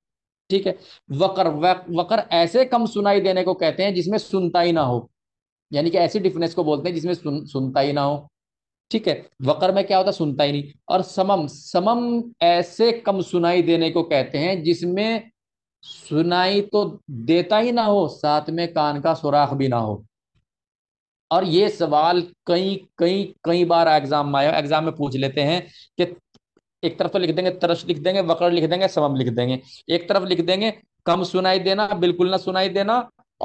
ठीक है वकर वकर ऐसे कम सुनाई देने को कहते हैं जिसमें सुनता ही ना हो यानी कि ऐसी डिफरेंस को बोलते हैं जिसमें सुन, सुनता ही ना हो ठीक है वकर में क्या होता सुनता ही नहीं और समम समम ऐसे कम सुनाई देने को कहते हैं जिसमें सुनाई तो देता ही ना हो साथ में कान का सुराख भी ना हो और ये सवाल कई कई कई बार एग्जाम में आया एग्जाम में पूछ लेते हैं कि एक तरफ तो लिख देंगे तरस लिख देंगे वक्र लिख देंगे समम लिख देंगे एक तरफ लिख देंगे कम सुनाई देना बिल्कुल ना सुनाई देना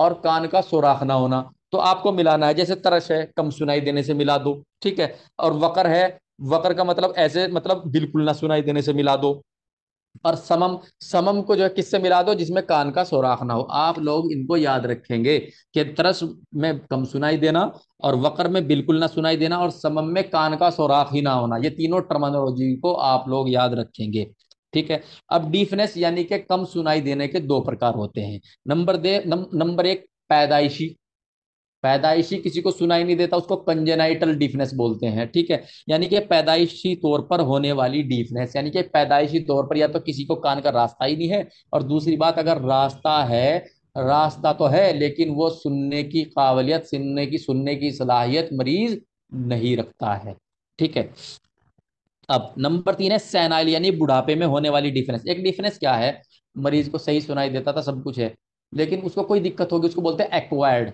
और कान का सोराख ना होना तो आपको मिलाना है जैसे तरस है कम सुनाई देने से मिला दो ठीक है और वक्र है वक्र का मतलब ऐसे मतलब बिल्कुल ना सुनाई देने से मिला दो और समम समम को जो है किससे मिला दो जिसमें कान का सोराख ना हो आप लोग इनको याद रखेंगे कि तरस में कम सुनाई देना और वक्र में बिल्कुल ना सुनाई देना और समम में कान का सोराख ही ना होना ये तीनों टर्मोनोलॉजी को आप लोग याद रखेंगे ठीक है अब डीफनेस यानी कि कम सुनाई देने के दो प्रकार होते हैं नंबर दे नंबर एक पैदाइशी पैदाइशी किसी को सुनाई नहीं देता उसको कंजेनाइटल डीफनेस बोलते हैं ठीक है यानी कि पैदाइशी तौर पर होने वाली डीफनेस यानी कि पैदाइशी तौर पर या तो किसी को कान का रास्ता ही नहीं है और दूसरी बात अगर रास्ता है रास्ता तो है लेकिन वो सुनने की काबिलियत सुनने की सुनने की सलाहियत मरीज नहीं रखता है ठीक है अब नंबर तीन है सैनाइल यानी बुढ़ापे में होने वाली डिफरेंस एक डिफरेंस क्या है मरीज को सही सुनाई देता था सब कुछ है लेकिन उसको कोई दिक्कत होगी उसको बोलते हैं एक्वायर्ड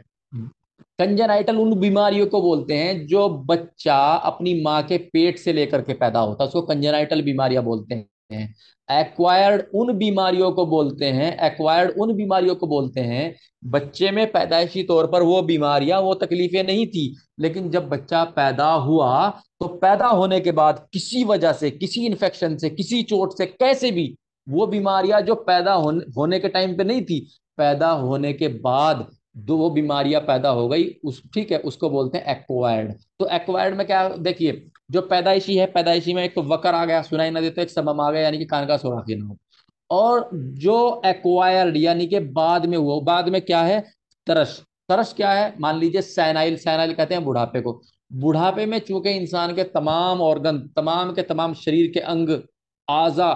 कंजेनाइटल उन बीमारियों को बोलते हैं जो बच्चा अपनी माँ के पेट से लेकर के पैदा होता है उसको कंजेनाइटल बीमारियां बोलते हैं एक्वायर्ड उन बीमारियों को बोलते हैं एक्वायर्ड उन बीमारियों को बोलते हैं बच्चे में पैदाइशी तौर पर वो बीमारियां वो तकलीफें नहीं थी लेकिन जब बच्चा पैदा हुआ तो पैदा होने के बाद किसी वजह से किसी इन्फेक्शन से किसी चोट से कैसे भी वो बीमारियां जो पैदा होने होने के टाइम पे नहीं थी पैदा होने के बाद दो बीमारियां पैदा हो गई उस ठीक है उसको बोलते हैं एक्वायर्ड तो एक्वायर्ड में क्या देखिए जो पैदाइशी है पैदाइशी में एक तो वकर आ गया सुनाई ना देता एक समम आ गया यानी कि कान का सोरा ना हो और जो एक्वायर्ड यानी कि बाद में हुआ बाद में क्या है तरस तरस क्या है मान लीजिए सैनाइल सैनाइल कहते हैं बुढ़ापे को बुढ़ापे में चूंकि इंसान के तमाम ऑर्गन तमाम के तमाम शरीर के अंग आजा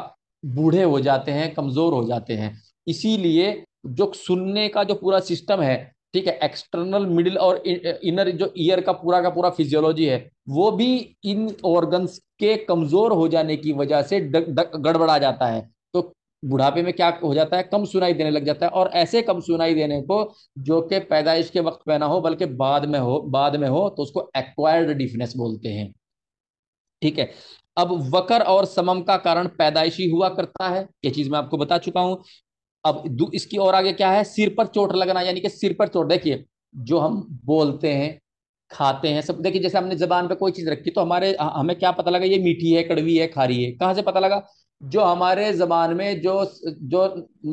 बूढ़े हो जाते हैं कमजोर हो जाते हैं इसीलिए जो सुनने का जो पूरा सिस्टम है ठीक है एक्सटर्नल मिडिल और इनर जो ईयर का पूरा का पूरा फिजियोलॉजी है वो भी इन ऑर्गन्स के कमजोर हो जाने की वजह से गड़बड़ा जाता है तो बुढ़ापे में क्या हो जाता है कम सुनाई देने लग जाता है और ऐसे कम सुनाई देने को जो कि पैदाइश के वक्त पे ना हो बल्कि बाद में हो बाद में हो तो उसको एक्वायर्ड डिफनेस बोलते हैं ठीक है अब वकर और समम का कारण पैदाइशी हुआ करता है ये चीज मैं आपको बता चुका हूं अब इसकी और आगे क्या है सिर पर चोट लगना यानी कि सिर पर चोट देखिए जो हम बोलते हैं खाते हैं सब देखिए जैसे हमने जबान पे कोई चीज रखी तो हमारे हमें क्या पता लगा ये मीठी है कड़वी है खारी है कहाँ से पता लगा जो हमारे जबान में जो जो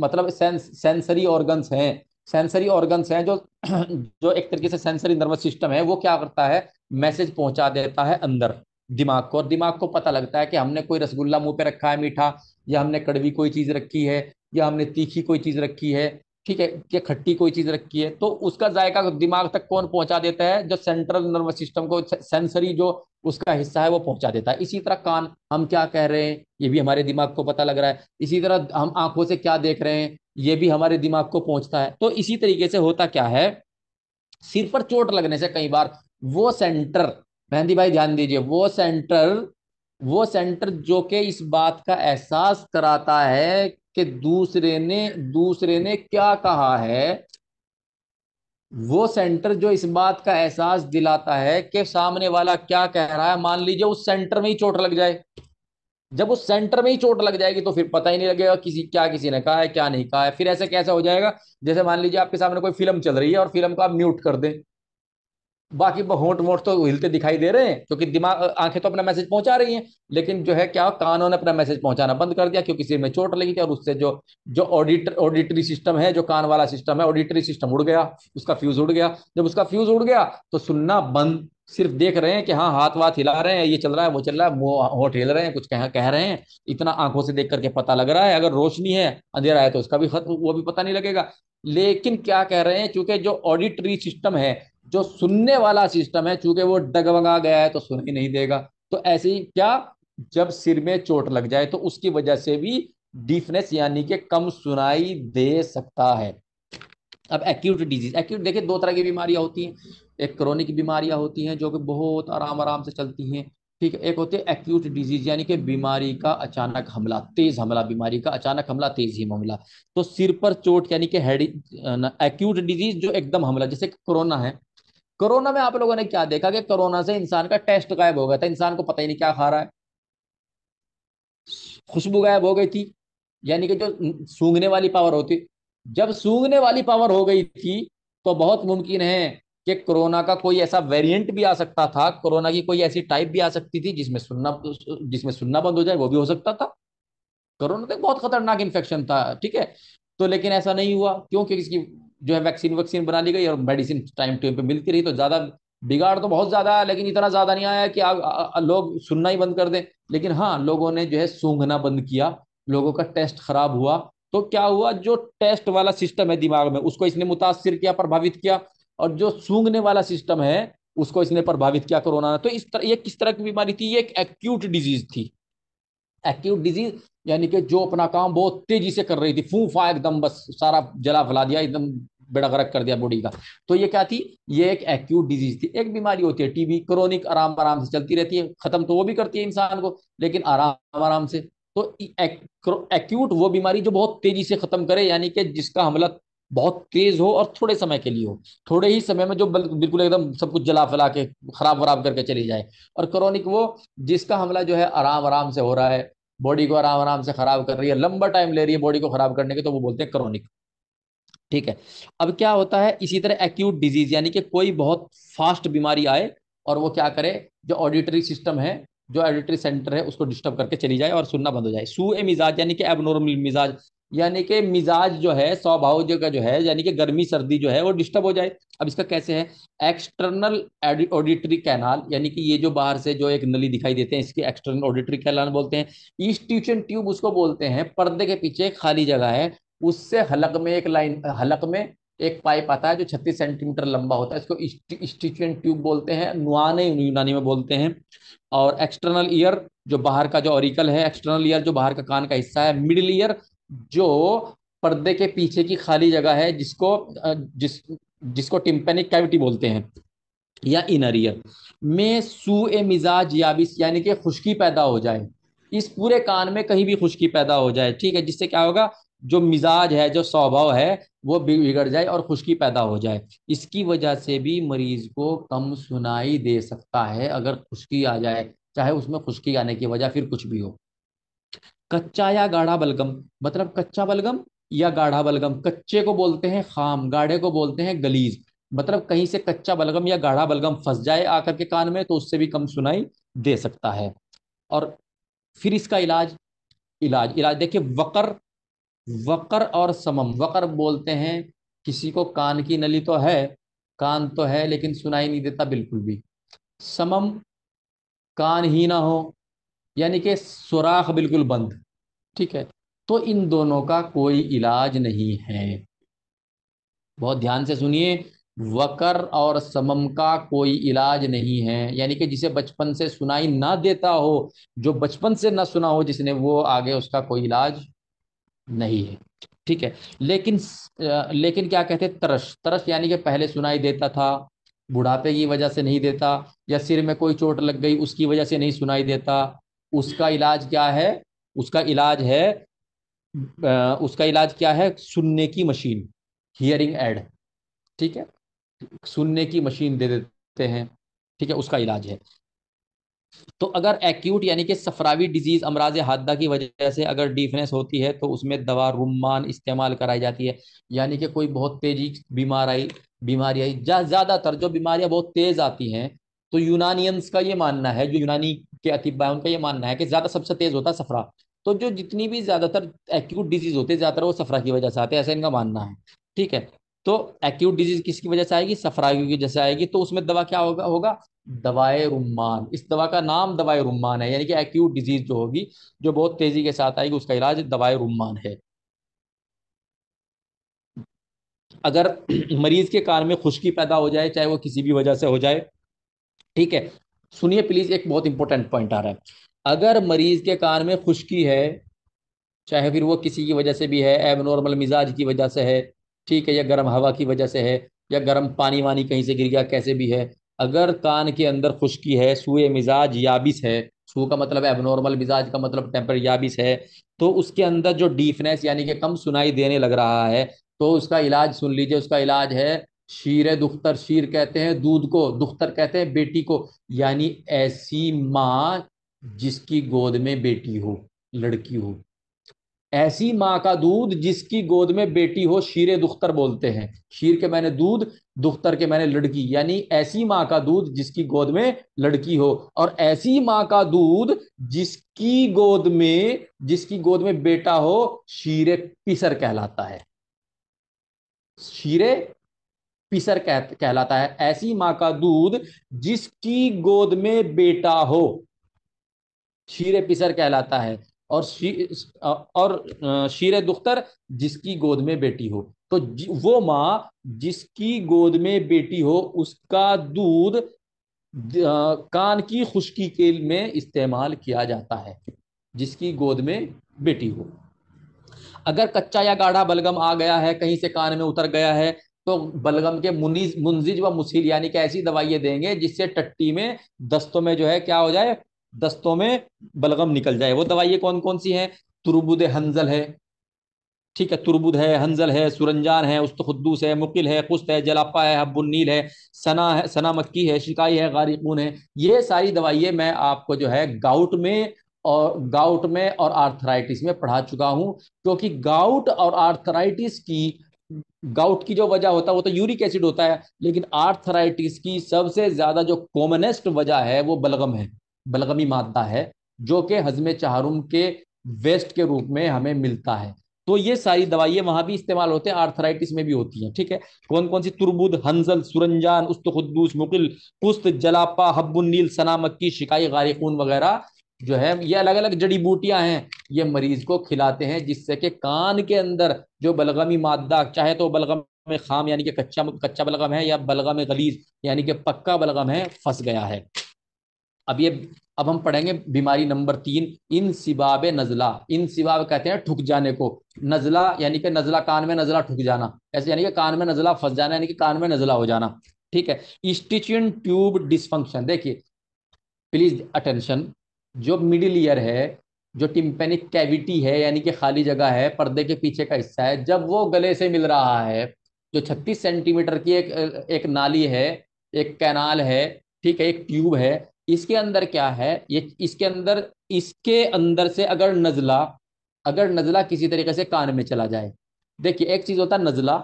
मतलब सेंस सेंसरी ऑर्गन्स हैं सेंसरी ऑर्गन्स हैं जो जो एक तरीके से सेंसरी नर्वस सिस्टम है वो क्या करता है मैसेज पहुंचा देता है अंदर दिमाग को और दिमाग को पता लगता है कि हमने कोई रसगुल्ला मुंह पे रखा है मीठा या हमने कड़वी कोई चीज रखी है या हमने तीखी कोई चीज़ रखी है ठीक है या खट्टी कोई चीज़ रखी है तो उसका जायका दिमाग तक कौन पहुंचा देता है जो सेंट्रल नर्वस सिस्टम को सेंसरी जो उसका हिस्सा है वो पहुंचा देता है इसी तरह कान हम क्या कह रहे हैं ये भी हमारे दिमाग को पता लग रहा है इसी तरह हम आंखों से क्या देख रहे हैं ये भी हमारे दिमाग को पहुंचता है तो इसी तरीके से होता क्या है सिर पर चोट लगने से कई बार वो सेंटर मेहंदी भाई ध्यान दीजिए वो सेंटर वो सेंटर जो कि इस बात का एहसास कराता है कि दूसरे ने दूसरे ने क्या कहा है वो सेंटर जो इस बात का एहसास दिलाता है कि सामने वाला क्या कह रहा है मान लीजिए उस सेंटर में ही चोट लग जाए जब उस सेंटर में ही चोट लग जाएगी तो फिर पता ही नहीं लगेगा किसी क्या किसी ने कहा है क्या नहीं कहा है फिर ऐसे कैसा हो जाएगा जैसे मान लीजिए आपके सामने कोई फिल्म चल रही है और फिल्म को आप म्यूट कर दें बाकी होंठ मोट तो हिलते दिखाई दे रहे हैं क्योंकि दिमाग आंखें तो अपना मैसेज पहुंचा रही हैं लेकिन जो है क्या कानों ने अपना मैसेज पहुंचाना बंद कर दिया क्योंकि सिर में चोट लगी थी और उससे जो जो ऑडिट ऑडिटरी सिस्टम है जो कान वाला सिस्टम है ऑडिटरी सिस्टम उड़ गया उसका फ्यूज उड़ गया जब उसका फ्यूज उड़ गया तो सुनना बंद सिर्फ देख रहे हैं कि हाँ हाथ वाथ हिला रहे हैं ये चल रहा है वो चल रहा है वो होठ हिल रहे हैं कुछ कह कह रहे हैं इतना आंखों से देख करके पता लग रहा है अगर रोशनी है अंधेरा है तो उसका भी खत वो भी पता नहीं लगेगा लेकिन क्या कह रहे हैं क्योंकि जो ऑडिटरी सिस्टम है जो सुनने वाला सिस्टम है चूंकि वो डगमगा गया है तो सुन ही नहीं देगा तो ऐसे ही क्या जब सिर में चोट लग जाए तो उसकी वजह से भी डीफनेस यानी कि कम सुनाई दे सकता है अब एक्यूट डिजीज एक्यूट देखिए दो तरह की बीमारियां होती हैं एक क्रोनिक बीमारियां होती हैं जो कि बहुत आराम आराम से चलती हैं ठीक है एक होती है एक्यूट डिजीज यानी कि बीमारी का अचानक हमला तेज हमला बीमारी का अचानक हमला तेज ही हमला तो सिर पर चोट यानी कि हेड एक्यूट डिजीज जो एकदम हमला जैसे कोरोना है कोरोना में आप लोगों ने क्या देखा कि कोरोना से इंसान का टेस्ट गायब हो गया था इंसान को पता ही नहीं क्या खा रहा है खुशबू गायब हो गई थी यानी कि जो सूंघने वाली पावर होती जब सूंघने वाली पावर हो गई थी तो बहुत मुमकिन है कि कोरोना का कोई ऐसा वेरिएंट भी आ सकता था कोरोना की कोई ऐसी टाइप भी आ सकती थी जिसमें सुनना जिसमें सुनना बंद हो जाए वो भी हो सकता था कोरोना तो बहुत खतरनाक इन्फेक्शन था ठीक है तो लेकिन ऐसा नहीं हुआ क्यों क्योंकि इसकी जो है वैक्सीन वैक्सीन बना ली गई और मेडिसिन टाइम टाइम पे मिलती रही तो ज़्यादा बिगाड़ तो बहुत ज़्यादा आया लेकिन इतना ज़्यादा नहीं आया कि आ, लोग सुनना ही बंद कर दें लेकिन हाँ लोगों ने जो है सूंघना बंद किया लोगों का टेस्ट खराब हुआ तो क्या हुआ जो टेस्ट वाला सिस्टम है दिमाग में उसको इसने मुतासर किया प्रभावित किया और जो सूंघने वाला सिस्टम है उसको इसने प्रभावित किया कोरोना तो इस तरह ये किस तरह की बीमारी थी ये एक एक्यूट डिजीज थी एक्यूट डिजीज यानी कि जो अपना काम बहुत तेजी से कर रही थी फूफा एकदम बस सारा जला फैला दिया एकदम बेड़ा गर्क कर दिया बॉडी का तो ये क्या थी ये एक एक्यूट डिजीज थी एक बीमारी होती है टीबी क्रोनिक आराम आराम से चलती रहती है खत्म तो वो भी करती है इंसान को लेकिन आराम आराम से तो एक्यूट वो बीमारी जो बहुत तेजी से खत्म करे यानी कि जिसका हमला बहुत तेज हो और थोड़े समय के लिए हो थोड़े ही समय में जो बिल्कुल एकदम सब कुछ जला फैला के खराब वराब करके चली जाए और क्रोनिक वो जिसका हमला जो है आराम आराम से हो रहा है बॉडी को आराम आराम से खराब कर रही है लंबा टाइम ले रही है बॉडी को खराब करने के तो वो बोलते हैं क्रोनिक ठीक है अब क्या होता है इसी तरह एक्यूट डिजीज यानी कि कोई बहुत फास्ट बीमारी आए और वो क्या करे जो ऑडिटरी सिस्टम है जो ऑडिटरी सेंटर है उसको डिस्टर्ब करके चली जाए और सुनना बंद हो जाए सू ए मिजाज यानी कि एबनॉर्मल मिजाज यानी कि मिजाज जो है स्वभाव का जो है यानी कि गर्मी सर्दी जो है वो डिस्टर्ब हो जाए अब इसका कैसे है एक्सटर्नल ऑडिटरी कैनाल यानी कि ये जो बाहर से जो एक नली दिखाई देते हैं इसके एक्सटर्नल ऑडिटरी कैनाल बोलते हैं ईस्ट ट्यूशन ट्यूब उसको बोलते हैं पर्दे के पीछे खाली जगह है उससे हलक में एक लाइन हलक में एक पाइप आता है जो 36 सेंटीमीटर लंबा होता है इसको स्टिचुएंट ट्यूब बोलते हैं नुआने यूनानी में बोलते हैं और एक्सटर्नल ईयर जो बाहर का जो ऑरिकल है एक्सटर्नल ईयर जो बाहर का कान का हिस्सा है मिडिल ईयर जो पर्दे के पीछे की खाली जगह है जिसको जिस जिसको टिम्पेनिक कैविटी बोलते हैं या इनर ईयर में सू ए मिजाज याबिस यानी कि खुश्की पैदा हो जाए इस पूरे कान में कहीं भी खुश्की पैदा हो जाए ठीक है जिससे क्या होगा जो मिजाज है जो स्वभाव है वो बिगड़ जाए और खुशकी पैदा हो जाए इसकी वजह से भी मरीज को कम सुनाई दे सकता है अगर खुशकी आ जाए चाहे उसमें खुशकी आने की वजह फिर कुछ भी हो कच्चा या गाढ़ा बलगम मतलब कच्चा बलगम या गाढ़ा बलगम कच्चे को बोलते हैं खाम गाढ़े को बोलते हैं गलीज मतलब कहीं से कच्चा बलगम या गाढ़ा बलगम फंस जाए आकर के कान में तो उससे भी कम सुनाई दे सकता है और फिर इसका इलाज इलाज इलाज देखिए वकर वक़र और समम वक़र बोलते हैं किसी को कान की नली तो है कान तो है लेकिन सुनाई नहीं देता बिल्कुल भी समम कान ही ना हो यानी कि सुराख बिल्कुल बंद ठीक है तो इन दोनों का कोई इलाज नहीं है बहुत ध्यान से सुनिए वकर और समम का कोई इलाज नहीं है यानी कि जिसे बचपन से सुनाई ना देता हो जो बचपन से ना सुना हो जिसने वो आगे उसका कोई इलाज नहीं है ठीक है लेकिन लेकिन क्या कहते हैं तरस तरस यानी कि पहले सुनाई देता था बुढ़ापे की वजह से नहीं देता या सिर में कोई चोट लग गई उसकी वजह से नहीं सुनाई देता उसका इलाज क्या है उसका इलाज है उसका इलाज क्या है सुनने की मशीन हियरिंग एड ठीक है सुनने की मशीन दे देते हैं ठीक है उसका इलाज है तो अगर एक्यूट यानी कि सफरावी डिजीज अमराज हादा की वजह से अगर डिफरेंस होती है तो उसमें दवा रुमान इस्तेमाल कराई जाती है यानी कि कोई बहुत तेजी बीमार आई बीमारी आई ज़्यादातर जो बीमारियाँ बहुत तेज़ आती हैं तो यूनानियंस का ये मानना है जो यूनानी के अतिबा उनका ये मानना है कि ज़्यादा सबसे तेज़ होता है सफरा तो जो जितनी भी ज़्यादातर एक्यूट डिजीज़ होती है ज़्यादातर वो सफरा की वजह से आते हैं ऐसा इनका मानना है ठीक है तो एक्यूट डिजीज किसकी वजह से आएगी सफरागी की वजह से आएगी तो उसमें दवा क्या होगा होगा दवाए रुमान इस दवा का नाम दवाए रुमान है यानी कि एक्यूट डिजीज जो होगी जो बहुत तेजी के साथ आएगी उसका इलाज दवाए रुमान है अगर मरीज के कान में खुश्की पैदा हो जाए चाहे वो किसी भी वजह से हो जाए ठीक है सुनिए प्लीज एक बहुत इंपॉर्टेंट पॉइंट आ रहा है अगर मरीज के कान में खुश्की है चाहे फिर वो किसी की वजह से भी है एबनॉर्मल मिजाज की वजह से है ठीक है या गर्म हवा की वजह से है या गर्म पानी वानी कहीं से गिर गया कैसे भी है अगर कान के अंदर खुश्की है सूए मिजाज याबिस है सू का मतलब एबनॉर्मल मिजाज का मतलब टेम्पर याबिस है तो उसके अंदर जो डीफनेस यानी कि कम सुनाई देने लग रहा है तो उसका इलाज सुन लीजिए उसका इलाज है शीर दुख्तर शीर कहते हैं दूध को दुख्तर कहते हैं बेटी को यानी ऐसी माँ जिसकी गोद में बेटी हो लड़की हो ऐसी माँ का दूध जिसकी गोद में बेटी हो शीर दुख्तर बोलते हैं शीर के मैंने दूध दुख्तर के मैंने लड़की यानी ऐसी माँ का दूध जिसकी गोद में लड़की हो और ऐसी माँ का दूध जिसकी गोद में जिसकी गोद में बेटा हो शीरे पिसर कहलाता है शीरे पिसर कह, कहलाता है ऐसी माँ का दूध जिसकी गोद में बेटा हो शीरे पिसर कहलाता है और शी, और शीर दुख्तर जिसकी गोद में बेटी हो तो वो माँ जिसकी गोद में बेटी हो उसका दूध कान की खुशकी के में इस्तेमाल किया जाता है जिसकी गोद में बेटी हो अगर कच्चा या गाढ़ा बलगम आ गया है कहीं से कान में उतर गया है तो बलगम के मुनिज मुंजिज व मुसील यानी कि ऐसी दवाइयाँ देंगे जिससे टट्टी में दस्तों में जो है क्या हो जाए दस्तों में बलगम निकल जाए वो दवाइयाँ कौन कौन सी हैं तुरबुद हंजल है ठीक है तुरबुद है हंजल है सुरंजान है उस्तखुद्दूस है मुकिल है कुस्त है जलापा है हब्बुलनील है सना है सना मक्की है शिकाई है गारिकून है ये सारी दवाइयाँ मैं आपको जो है गाउट में और गाउट में और आर्थराइटिस में पढ़ा चुका हूँ क्योंकि गाउट और आर्थराइटिस की गाउट की जो वजह होता है वो तो यूरिक एसिड होता है लेकिन आर्थराइटिस की सबसे ज़्यादा जो कॉमनेस्ट वजह है वो बलगम है बलगमी मादा है जो कि हजम चाहरुम के वेस्ट के रूप में हमें मिलता है तो ये सारी दवाइयाँ वहां भी इस्तेमाल होते हैं आर्थराइटिस में भी होती हैं ठीक है कौन कौन सी तुरबुद हंजल सुरंजान उस्त खुद्दूस मुकिल पुस्त जलापा हब्बुल नील सनामक्की शिकाई खून वगैरह जो है ये अलग अलग जड़ी बूटियां हैं ये मरीज को खिलाते हैं जिससे कि कान के अंदर जो बलगमी मादा चाहे तो बलगम में खाम यानी कि कच्चा कच्चा बलगम है या बलगम गलीज यानी कि पक्का बलगम है फंस गया है अब ये अब हम पढ़ेंगे बीमारी नंबर तीन इन सिबाब नजला इन सिबाब कहते हैं ठुक जाने को नजला यानी कि नजला कान में नजला ठुक जाना ऐसे यानी कि कान में नजला फंस जाना यानी कि कान में नजला हो जाना ठीक है स्टिचिन ट्यूब डिस्फंक्शन देखिए प्लीज अटेंशन जो मिडिल ईयर है जो टिम्पेनिक कैविटी है यानी कि खाली जगह है पर्दे के पीछे का हिस्सा है जब वो गले से मिल रहा है जो 36 सेंटीमीटर की एक एक नाली है एक कैनाल है ठीक है एक ट्यूब है इसके अंदर क्या है ये इसके अंदर इसके अंदर से अगर नजला अगर नजला किसी तरीके से कान में चला जाए देखिए एक चीज होता है नजला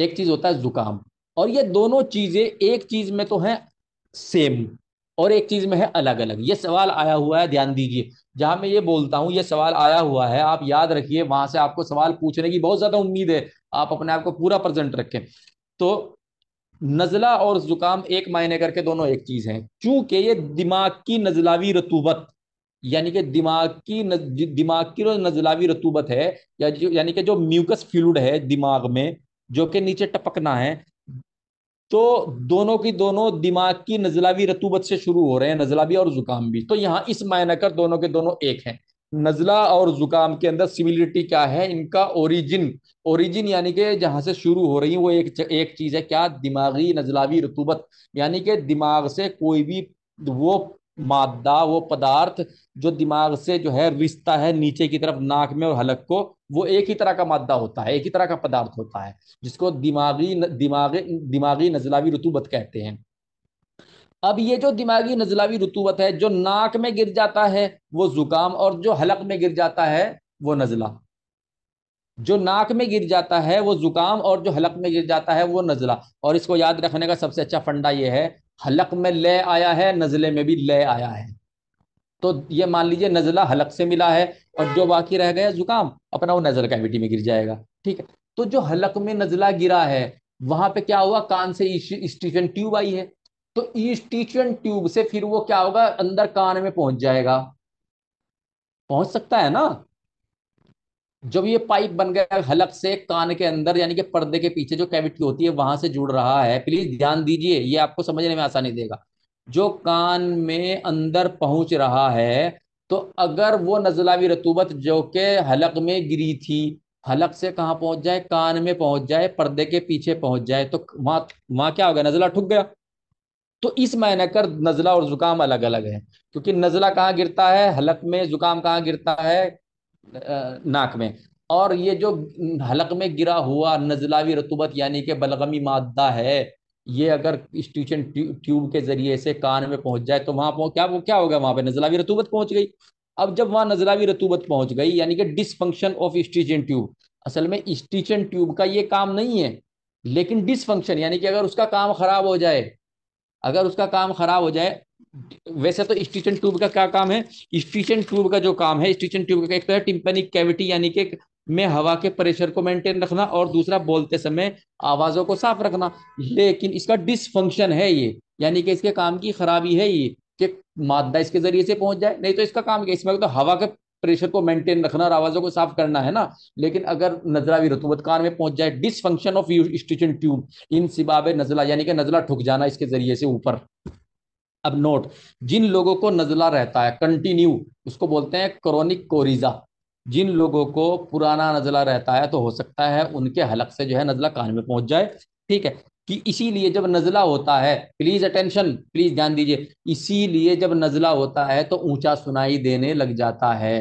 एक चीज होता है जुकाम और ये दोनों चीजें एक चीज में तो है सेम और एक चीज में है अलग अलग ये सवाल आया हुआ है ध्यान दीजिए जहां मैं ये बोलता हूँ ये सवाल आया हुआ है आप याद रखिए वहां से आपको सवाल पूछने की बहुत ज्यादा उम्मीद है आप अपने आप को पूरा प्रेजेंट रखें तो नज़ला और ज़ुकाम एक मायने करके दोनों एक चीज़ हैं चूंकि ये दिमाग की नज़लावी रतूबत यानी कि दिमाग की दिमाग की नज़लावी रतूबत है या जो यानी कि जो म्यूकस फ्लूड है दिमाग में जो कि नीचे टपकना है तो दोनों की दोनों दिमाग की नज़लावी रतूबत से शुरू हो रहे हैं नज़लावी और ज़ुकाम भी तो यहाँ इस मायने कर दोनों के दोनों एक हैं नज़ला और ज़ुकाम के अंदर सिमिलरिटी क्या है इनका ओरिजिन ओरिजिन यानी कि जहाँ से शुरू हो रही है वो एक एक चीज़ है क्या दिमागी नज़लावी रतूबत यानी कि दिमाग से कोई भी वो मादा वो पदार्थ जो दिमाग से जो है रिश्ता है नीचे की तरफ नाक में और हलक को वो एक ही तरह का मादा होता है एक ही तरह का पदार्थ होता है जिसको दिमागी दिमागी दिमागी नजलावी रतूबत कहते हैं अब ये जो दिमागी नजलावी रतूबत है जो नाक में गिर जाता है वो जुकाम और जो हलक में गिर जाता है वो नजला जो नाक में गिर जाता है वो जुकाम और जो हलक में गिर जाता है वो नजला और इसको याद रखने का सबसे अच्छा फंडा ये है हलक में ले आया है नजले में भी ले आया है तो ये मान लीजिए नजला हलक से मिला है और जो बाकी रह गया जुकाम अपना वो नजल कैविटी में गिर जाएगा ठीक है तो जो हलक में नजला गिरा है वहां पे क्या हुआ कान से स्टीफन ट्यूब आई है तो ईस्टीचुअन ट्यूब से फिर वो क्या होगा अंदर कान में पहुंच जाएगा पहुंच सकता है ना जब ये पाइप बन गया हलक से कान के अंदर यानी कि पर्दे के पीछे जो कैविटी होती है वहां से जुड़ रहा है प्लीज ध्यान दीजिए ये आपको समझने में आसानी देगा जो कान में अंदर पहुंच रहा है तो अगर वो नजलावी रतूबत जो के हलक में गिरी थी हलक से कहाँ पहुंच जाए कान में पहुंच जाए पर्दे के पीछे पहुंच जाए तो वहां वहां क्या हो गया नजला ठुक गया तो इस मायने कर नज़ला और ज़ुकाम अलग अलग है क्योंकि नज़ला कहाँ गिरता है हलक में ज़ुकाम कहाँ गिरता है नाक में और ये जो हलक में गिरा हुआ नज़लावी रतुबत यानी कि बलगमी मादा है ये अगर स्टूचन ट्यूब के ज़रिए से कान में पहुंच जाए तो वहाँ पहुँच क्या वो क्या होगा वहाँ पे नज़लावी रतूबत पहुंच गई अब जब वहाँ नज़लावी रतूबत पहुंच गई यानी कि डिसफंक्शन ऑफ स्टीचन ट्यूब असल में स्टीचन ट्यूब का ये काम नहीं है लेकिन डिसफंक्शन यानी कि अगर उसका काम ख़राब हो जाए अगर उसका काम खराब हो जाए वैसे तो स्टीचन ट्यूब का क्या काम है स्टीचन ट्यूब का जो काम है स्टीचन ट्यूब का एक तो टिम्पनिक कैविटी यानी कि में हवा के प्रेशर को मेंटेन रखना और दूसरा बोलते समय आवाजों को साफ रखना लेकिन इसका डिसफंक्शन है ये यानी कि इसके काम की खराबी है ये कि मादा इसके जरिए से पहुंच जाए नहीं तो इसका काम क्या इसमें तो हवा के प्रेशर को मेंटेन रखना और आवाजों को साफ करना है ना लेकिन अगर नजरावी रतुबत कान में पहुंच जाए डिसफंक्शन ऑफ स्टिचन ट्यूब इन सिबाब नजला यानी कि नजला ठुक जाना इसके जरिए से ऊपर अब नोट जिन लोगों को नजला रहता है कंटिन्यू उसको बोलते हैं क्रोनिक कोरिजा जिन लोगों को पुराना नजला रहता है तो हो सकता है उनके हलक से जो है नजला कान में पहुंच जाए ठीक है कि इसीलिए जब नजला होता है प्लीज अटेंशन प्लीज ध्यान दीजिए इसीलिए जब नजला होता है तो ऊंचा सुनाई देने लग जाता है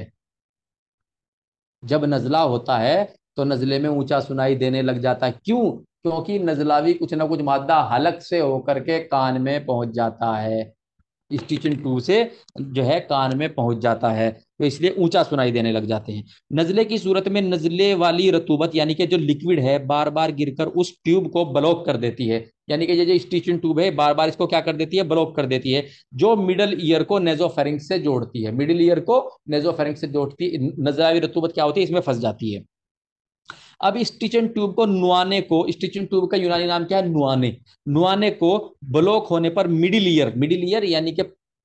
जब नजला होता है तो नजले में ऊंचा सुनाई देने लग जाता है क्यों क्योंकि नजला भी कुछ ना कुछ मादा हलक से होकर के कान में पहुंच जाता है स्टिचिंग टू से जो है कान में पहुंच जाता है तो इसलिए ऊंचा सुनाई देने लग जाते हैं नज़ले की सूरत में नज़ले वाली रतूबत यानी कि जो लिक्विड है बार बार गिरकर उस ट्यूब को ब्लॉक कर देती है यानी कि ये जो स्टिचिंग ट्यूब है बार बार इसको क्या कर देती है ब्लॉक कर देती है जो मिडल ईयर को नेजोफेरिंग से जोड़ती है मिडिल ईयर को नेजोफेरिंग से जोड़ती नजरावी रतूबत क्या होती है इसमें फंस जाती है अब स्टिचन ट्यूब को नुआने को स्टिचन ट्यूब का यूनानी नाम क्या है नुआने नुआने को ब्लॉक होने पर मिडिल ईयर मिडिल ईयर यानी के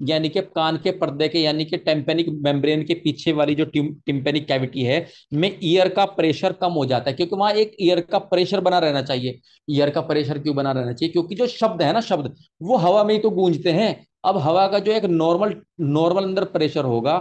यानी के कान के पर्दे के यानी के टेम्पेनिक मेम्ब्रेन के पीछे वाली जो टिम्पेनिक कैविटी है में ईयर का प्रेशर कम हो जाता है क्योंकि वहां एक ईयर का प्रेशर बना रहना चाहिए ईयर का प्रेशर क्यों बना रहना चाहिए क्योंकि जो शब्द है ना शब्द वो हवा में ही तो गूंजते हैं अब हवा का जो एक नॉर्मल नॉर्मल अंदर प्रेशर होगा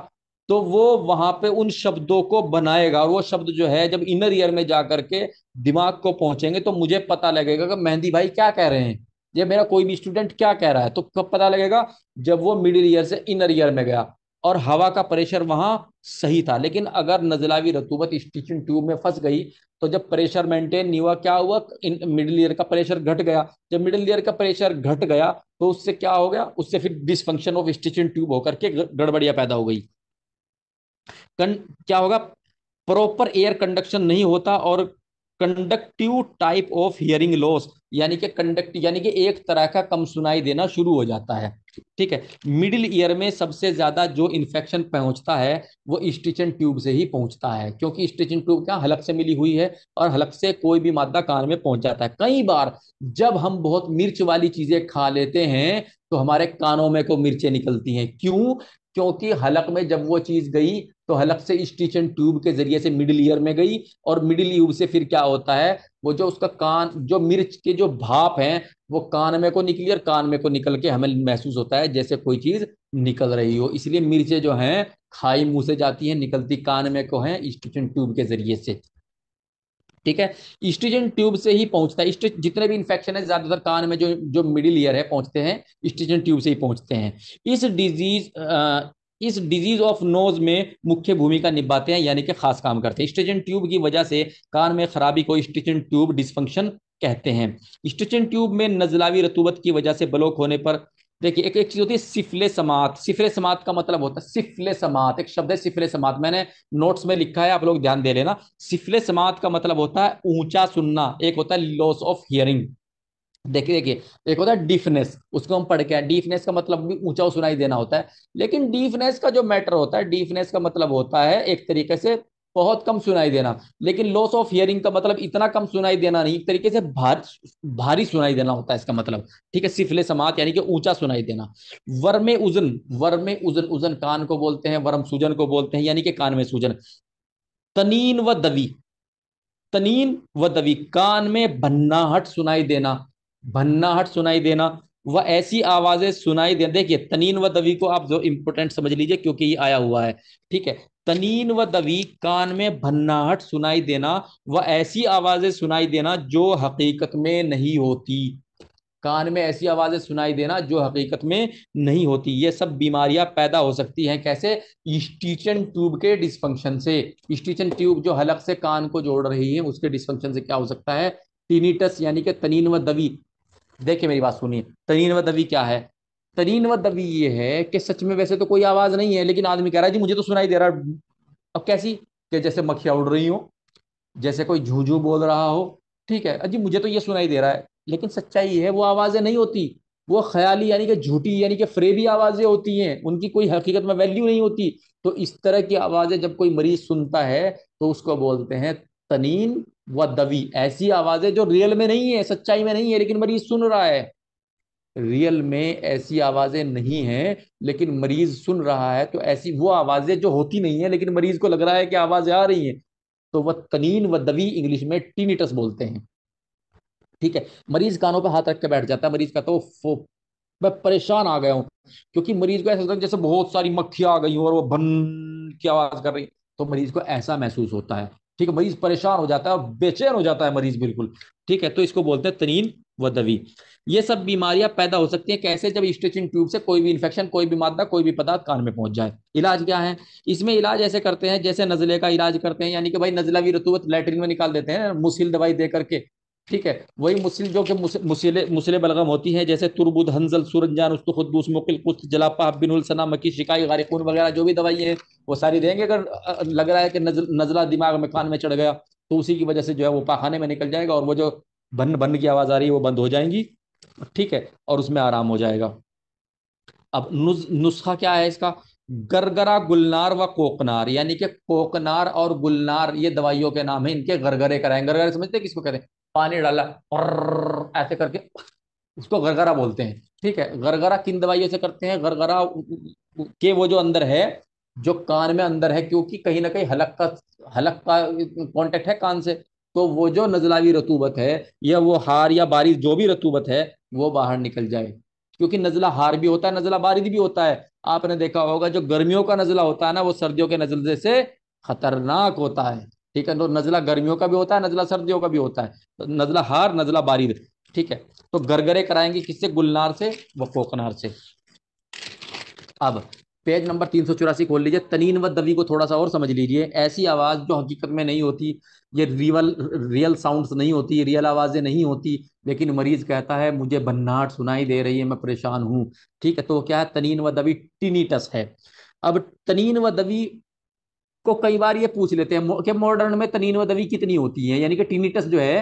तो वो वहां पे उन शब्दों को बनाएगा और वो शब्द जो है जब इनर ईयर में जा करके दिमाग को पहुंचेंगे तो मुझे पता लगेगा कि मेहंदी भाई क्या कह रहे हैं ये मेरा कोई भी स्टूडेंट क्या कह रहा है तो कब पता लगेगा जब वो मिडिल ईयर से इनर ईयर में गया और हवा का प्रेशर वहां सही था लेकिन अगर नजलावी रतुबत स्टिचिंग ट्यूब में फंस गई तो जब प्रेशर मेंटेन नहीं हुआ क्या हुआ मिडिल ईयर का प्रेशर घट गया जब मिडिल ईयर का प्रेशर घट गया तो उससे क्या हो गया उससे फिर डिसफंक्शन ऑफ स्टिचिंग ट्यूब होकर के गड़बड़िया पैदा हो गई कन, क्या होगा प्रॉपर एयर कंडक्शन नहीं होता और conductive type of hearing loss यानी कि कंडक्ट यानी कि एक तरह का कम सुनाई देना शुरू हो जाता है ठीक है मिडिल ईयर में सबसे ज्यादा जो इन्फेक्शन पहुंचता है वो स्टिचन ट्यूब से ही पहुंचता है क्योंकि स्टिचन ट्यूब क्या हलक से मिली हुई है और हलक से कोई भी मादा कान में पहुंच जाता है कई बार जब हम बहुत मिर्च वाली चीजें खा लेते हैं तो हमारे कानों में को मिर्चें निकलती हैं क्यों क्योंकि हलक में जब वो चीज गई तो हलक से स्टीचन ट्यूब के जरिए से मिडिल ईयर में गई और मिडिल ईयर से फिर क्या होता है वो जो उसका कान जो मिर्च के जो भाप हैं वो कान में को निकली और कान में को निकल के हमें महसूस होता है जैसे कोई चीज निकल रही हो इसलिए मिर्चें जो हैं खाई मुंह से जाती हैं निकलती कान में को हैं स्टीचन ट्यूब के जरिए से ठीक है स्ट्रीजन ट्यूब से ही पहुंचता है जितने भी इन्फेक्शन है ज्यादातर कान में जो जो मिडिल ईयर है पहुंचते हैं स्ट्रीजन ट्यूब से ही पहुंचते हैं इस डिजीज इस डिजीज ऑफ नोज में मुख्य भूमिका निभाते हैं यानी कि खास काम करते हैं स्ट्रेचन ट्यूब की वजह से कान में खराबी को स्ट्रेचन ट्यूब डिस्फंक्शन कहते हैं स्ट्रेचन ट्यूब में नजलावी रतूबत की वजह से ब्लॉक होने पर देखिए एक एक चीज होती है सिफले समात सिफले समात का मतलब होता है सिफले समात एक शब्द है सिफले समात मैंने नोट्स में लिखा है आप लोग ध्यान दे लेना सिफले समात का मतलब होता है ऊंचा सुनना एक होता है लॉस ऑफ हियरिंग देखिए देखिए एक होता है डीफनेस उसको हम पढ़ के हैं डीफनेस का मतलब भी ऊंचा सुनाई देना होता है लेकिन डीफनेस का जो मैटर होता है डीफनेस का मतलब होता है एक तरीके से बहुत कम सुनाई देना लेकिन लॉस ऑफ हियरिंग का मतलब इतना कम सुनाई देना नहीं एक तरीके से भार, भारी सुनाई देना होता है इसका मतलब ठीक है सिफले समात यानी कि ऊंचा सुनाई देना वर्मे उजन वर्मे उजन उजन कान को बोलते हैं वर्म सूजन को बोलते हैं यानी कि कान में सूजन तनीन व दवी तनीन व दवी कान में भन्नाहट सुनाई देना भन्नाहट सुनाई देना वह ऐसी आवाजें सुनाई दें देखिए तनीन व दवी को आप जो इंपोर्टेंट समझ लीजिए क्योंकि ये आया हुआ है ठीक है तनीन व दवी कान में भन्नाहट सुनाई देना व ऐसी आवाजें सुनाई देना जो हकीकत में नहीं होती कान में ऐसी आवाजें सुनाई देना जो हकीकत में नहीं होती ये सब बीमारियां पैदा हो सकती हैं कैसे स्टीचन ट्यूब के डिस्फंक्शन से स्टीचन ट्यूब जो हलक से कान को जोड़ रही है उसके डिस्फंक्शन से क्या हो सकता है टीनिटस यानी कि तनीन व दवी देखिए मेरी बात सुनिए तरीन व दवी क्या है तरीन व दवी ये है कि सच में वैसे तो कोई आवाज़ नहीं है लेकिन आदमी कह रहा है जी मुझे तो सुनाई दे रहा है अब कैसी कि जैसे मक्खियाँ उड़ रही हो जैसे कोई झूझू बोल रहा हो ठीक है अजी मुझे तो ये सुनाई दे रहा है लेकिन सच्चाई है वो आवाज़ें नहीं होती वो ख्याली यानी कि झूठी यानी कि फ्रेबी आवाज़ें होती हैं उनकी कोई हकीकत में वैल्यू नहीं होती तो इस तरह की आवाज़ें जब कोई मरीज सुनता है तो उसको बोलते हैं तनीन वह दवी ऐसी आवाजें जो रियल में नहीं है सच्चाई में नहीं है लेकिन मरीज सुन रहा है रियल में ऐसी आवाजें नहीं है लेकिन मरीज सुन रहा है तो ऐसी वो आवाजें जो होती नहीं है लेकिन मरीज को लग रहा है कि आवाजें आ रही हैं तो वह तनीन व दवी इंग्लिश में टीनिटस बोलते हैं ठीक है मरीज कानों पर हाथ रख के बैठ जाता है मरीज का तो मैं परेशान आ गया हूँ क्योंकि मरीज को ऐसा है जैसे बहुत सारी मक्खियां आ गई और वो भन की आवाज कर रही तो मरीज को ऐसा महसूस होता है ठीक है मरीज परेशान हो जाता है और बेचैन हो जाता है मरीज बिल्कुल ठीक है तो इसको बोलते हैं तरीन व दवी ये सब बीमारियां पैदा हो सकती हैं कैसे जब स्ट्रेचिंग ट्यूब से कोई भी इन्फेक्शन कोई भी मादा कोई भी पदार्थ कान में पहुंच जाए इलाज क्या है इसमें इलाज ऐसे करते हैं जैसे नजले का इलाज करते हैं यानी कि भाई नजला भी रतुवत लेटरिन में निकाल देते हैं मुसिल दवाई दे करके ठीक है वही मुसिल जो कि मुसिले मुसिले बलगम होती है जैसे तुरबुद हंजल सुरंजान खुद खुदूस मुकिल कुछ जलापा बिन सना मकी शिकाई गारिकून वगैरह जो भी दवाई है वो सारी देंगे अगर लग रहा है कि नजल, नजला दिमाग में कान में चढ़ गया तो उसी की वजह से जो है वो पाखाने में निकल जाएगा और वो जो भन भन की आवाज़ आ रही है वो बंद हो जाएंगी ठीक है और उसमें आराम हो जाएगा अब नुस्खा क्या है इसका गरगरा गुलनार व कोकनार यानी कि कोकनार और गुलनार ये दवाइयों के नाम है इनके गरगरे कराएं गरगरे समझते हैं किसको कहते हैं पानी डाला और ऐसे करके उसको गरगरा बोलते हैं ठीक है गरगरा किन दवाइयों से करते हैं गरगरा के वो जो अंदर है जो कान में अंदर है क्योंकि कहीं ना कहीं हलक का हलक का कॉन्टेक्ट है कान से तो वो जो नजलावी रतूबत है या वो हार या बारिश जो भी रतूबत है वो बाहर निकल जाए क्योंकि नजला हार भी होता है नजला बारिश भी होता है आपने देखा होगा जो गर्मियों का नजला होता है ना वो सर्दियों के नजले से खतरनाक होता है ठीक है तो नजला गर्मियों का भी होता है नजला सर्दियों का भी होता है तो नजला हार नजला बारी ठीक है तो गरगरे कराएंगे किससे गुलनार से व कोकनार से अब पेज नंबर तीन सौ चौरासी खोल लीजिए तनीन व दवी को थोड़ा सा और समझ लीजिए ऐसी आवाज़ जो हकीकत में नहीं होती ये रियल रियल साउंड्स नहीं होती रियल आवाज़ें नहीं होती लेकिन मरीज कहता है मुझे भन्नाट सुनाई दे रही है मैं परेशान हूं ठीक है तो क्या है तनीन व दवी टिनीटस है अब तनीन व दवी को कई बार ये पूछ लेते हैं कि मॉडर्न में तनीन व दवी कितनी होती है यानी कि टीनिटस जो है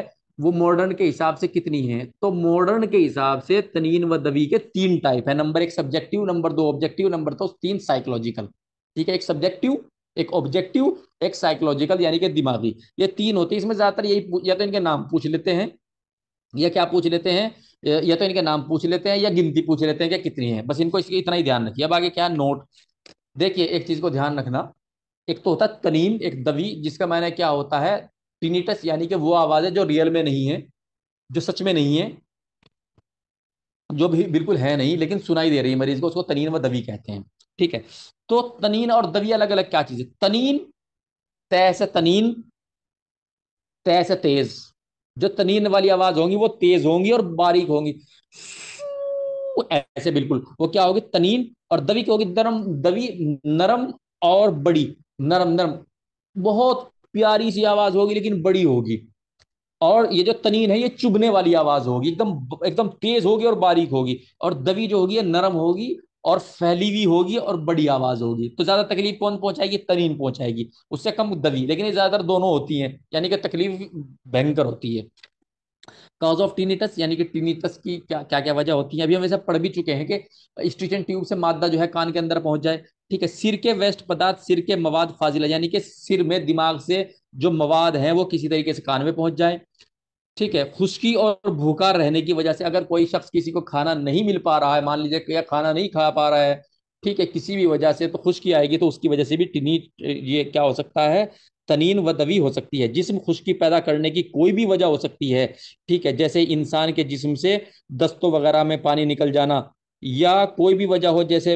वो मॉडर्न के हिसाब से कितनी है तो मॉडर्न के हिसाब से तनीन व दवी के तीन टाइप है नंबर एक सब्जेक्टिव नंबर दो ऑब्जेक्टिव नंबर दो तीन साइकोलॉजिकल ठीक है एक सब्जेक्टिव एक ऑब्जेक्टिव एक साइकोलॉजिकल यानी कि दिमागी ये तीन होती है इसमें ज्यादातर यही या तो इनके नाम पूछ लेते हैं या क्या पूछ लेते हैं या तो इनके नाम पूछ लेते हैं या गिनती पूछ लेते हैं कि कितनी है बस इनको इसकी इतना ही ध्यान रखिए अब आगे क्या नोट देखिए एक चीज को ध्यान रखना एक तो होता है तनीम एक दवी जिसका मायने क्या होता है टीनिटस यानी कि वो आवाज़ें जो रियल में नहीं है जो सच में नहीं है जो भी बिल्कुल है नहीं लेकिन सुनाई दे रही है मरीज को उसको तनीन व दवी कहते हैं ठीक है तो तनीन और दवी अलग अलग क्या चीज़ है तनीन तय से तनीन तय से तेज जो तनीन वाली आवाज़ होंगी वो तेज होंगी और बारीक होंगी ऐसे बिल्कुल वो क्या होगी तनीन और दवी क्या होगी नरम दवी नरम और बड़ी नरम नरम बहुत प्यारी सी आवाज होगी लेकिन बड़ी होगी और ये जो तनीन है ये चुभने वाली आवाज होगी एकदम एकदम तेज होगी और बारीक होगी और दवी जो होगी नरम होगी और फैली हुई होगी और बड़ी आवाज होगी तो ज्यादा तकलीफ कौन पहुंचाएगी तनीन पहुंचाएगी उससे कम दवी लेकिन ये ज्यादातर दोनों होती हैं यानी कि तकलीफ भयंकर होती है कॉज ऑफ टीनिटस यानी कि टीनिटस की क्या क्या क्या वजह होती है अभी हम ऐसा पढ़ भी चुके हैं कि स्ट्रीचन ट्यूब से मादा जो है कान के अंदर पहुंच जाए ठीक है सिर के वेस्ट पदार्थ सिर के मवाद फाजिला यानी कि सिर में दिमाग से जो मवाद है वो किसी तरीके से कान में पहुंच जाए ठीक है खुशकी और भूखा रहने की वजह से अगर कोई शख्स किसी को खाना नहीं मिल पा रहा है मान लीजिए या खाना नहीं खा पा रहा है ठीक है किसी भी वजह से तो खुशकी आएगी तो उसकी वजह से भी टिनी ये क्या हो सकता है तनीन व दवी हो सकती है जिसम खुश्की पैदा करने की कोई भी वजह हो सकती है ठीक है जैसे इंसान के जिसम से दस्तों वगैरह में पानी निकल जाना या कोई भी वजह हो जैसे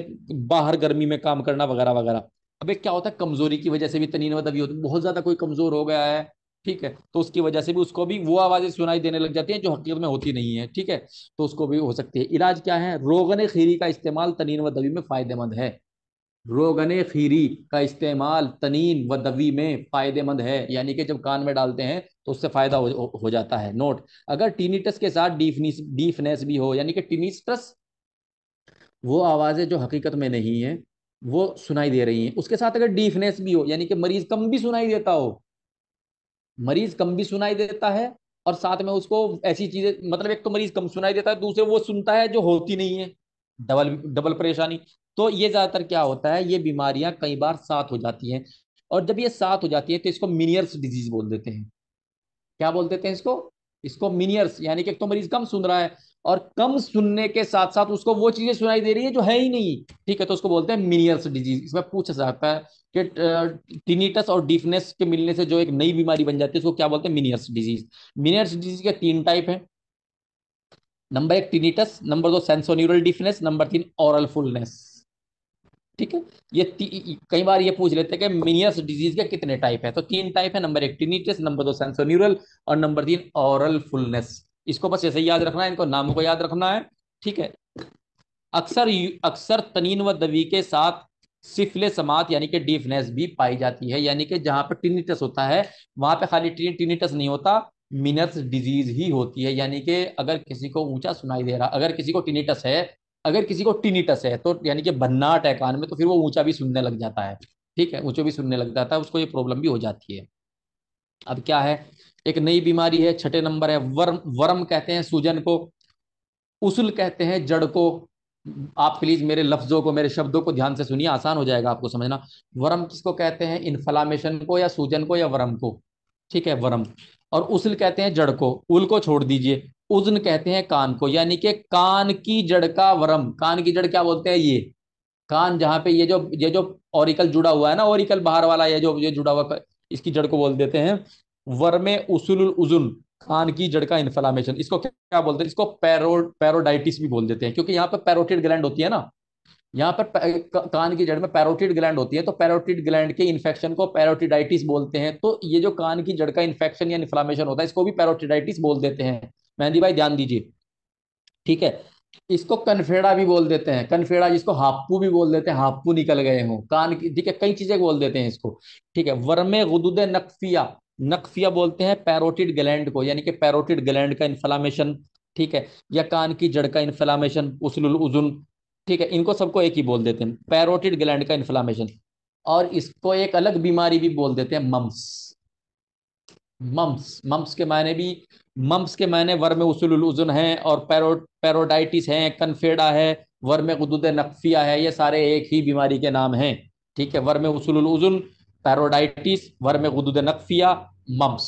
बाहर गर्मी में काम करना वगैरह वगैरह एक क्या होता है कमजोरी की वजह से भी तनीन व दवी होती बहुत ज्यादा कोई कमजोर हो गया है ठीक है तो उसकी वजह से भी उसको भी वो आवाज़ें सुनाई देने लग जाती हैं जो हकीकत में होती नहीं है ठीक है तो उसको भी हो सकती है इलाज क्या है रोगन खीरी का इस्तेमाल तनीन व दवी में फ़ायदेमंद है रोगन खीरी का इस्तेमाल तनीन व दवी में फ़ायदेमंद है यानी कि जब कान में डालते हैं तो उससे फ़ायदा हो, हो जाता है नोट अगर टीनिटस के साथ डीफनीस डीफनेस भी हो यानी कि टीनिटस वो आवाज़ें जो हकीकत में नहीं हैं वो सुनाई दे रही हैं उसके साथ अगर डीफनेस भी हो यानी कि मरीज़ कम भी सुनाई देता हो मरीज़ कम भी सुनाई देता है और साथ में उसको ऐसी चीज़ें मतलब एक तो मरीज़ कम सुनाई देता है दूसरे वो सुनता है जो होती नहीं है डबल डबल परेशानी तो ये ज़्यादातर क्या होता है ये बीमारियां कई बार साथ हो जाती हैं और जब ये साथ हो जाती है तो इसको मिनियर्स डिजीज बोल देते हैं क्या बोल देते हैं इसको इसको मिनियर्स यानी कि एक तो मरीज कम सुन रहा है और कम सुनने के साथ साथ उसको वो चीजें सुनाई दे रही है जो है ही नहीं ठीक है तो उसको बोलते हैं मिनियर्स डिजीज इसमें पूछा जाता है कि टिनिटस और डीफनेस के मिलने से जो एक नई बीमारी बन जाती है उसको क्या बोलते हैं मिनियर्स डिजीज मिनियर्स डिजीज के तीन टाइप है नंबर एक टिनिटस नंबर दो सेंसोन्यूरल डिफनेस नंबर तीन ऑरल फुलनेस ठीक है ये कई बार ये पूछ लेते हैं कि मिनियस डिजीज के कितने टाइप है तो तीन टाइप है नंबर एक टीनिटिस नंबर दो सेंसोन्यूरल और नंबर तीन ऑरल फुलनेस इसको बस ऐसे याद रखना है इनको नामों को याद रखना है ठीक है अक्सर अक्सर तनीन व दवी के साथ सिफले समात यानी कि डीफनेस भी पाई जाती है यानी कि जहां पर टिनिटस होता है वहां पे खाली टिनिटस नहीं होता मिनर्स डिजीज ही होती है यानी कि अगर किसी को ऊंचा सुनाई दे रहा अगर किसी को टिनिटस है अगर किसी को टीनिटस है तो यानी कि भन्नाट है कान में तो फिर वो ऊंचा भी सुनने लग जाता है ठीक है ऊंचा भी सुनने लग जाता है उसको ये प्रॉब्लम भी हो जाती है अब क्या है एक नई बीमारी है छठे नंबर है वर्म वर्म कहते हैं सूजन को उसल कहते हैं जड़ को आप प्लीज मेरे लफ्जों को मेरे शब्दों को ध्यान से सुनिए आसान हो जाएगा आपको समझना वर्म किसको कहते हैं इन्फ्लामेशन को या सूजन को या वर्म को ठीक है वर्म और उसल कहते हैं जड़ को उल को छोड़ दीजिए उजन कहते हैं कान को यानी कि कान की जड़ का वरम कान की जड़ क्या बोलते हैं ये कान जहां पे ये जो ये जो ओरिकल जुड़ा हुआ है ना ओरिकल बाहर वाला ये जो ये जुड़ा हुआ इसकी जड़ को बोल देते हैं वर्मे उसुल उजुन कान की जड़ का इन्फ्लामेशन इसको क्या बोलते हैं इसको पैरो पैरोडाइटिस भी बोल देते हैं क्योंकि यहाँ पे पैरोटिड ग्लैंड होती है ना यहाँ पर कान की जड़ में पैरोटिड ग्लैंड होती है तो पैरोटिड ग्लैंड के इन्फेक्शन को पैरोटिडाइटिस बोलते हैं तो ये जो कान की जड़ का इन्फेक्शन या इन्फ्लामेशन होता है इसको भी पैरोटिडाइटिस बोल देते हैं मेहंदी भाई ध्यान दीजिए ठीक है इसको कन्फेड़ा भी बोल देते हैं कनफेड़ा जिसको हाप्पू भी बोल देते हैं हाप्पू निकल गए हों कान की ठीक है कई चीजें बोल देते हैं इसको ठीक है वर्मे गुदुद नकफिया नकफिया बोलते हैं पैरोटिड ग्लैंड को यानी कि पैरोटिड ग्लैंड का इन्फ्लामेशन ठीक है या कान की जड़ का इन्फ्लामेशन उसलुल उजुन ठीक है इनको सबको एक ही बोल देते हैं पैरोटिड ग्लैंड का इन्फ्लामेशन और इसको एक अलग बीमारी भी बोल देते हैं मम्स मम्स मम्स के मायने भी मम्स के मायने वर्म उसूलजन है और पैरो पैरोडाइटिस है कन्फेडा है वर्म गदूद नकफिया है ये सारे एक ही बीमारी के नाम हैं ठीक है वर्म उसूलजन पैरोडाइटिस वर्म गदूद नकफिया मम्स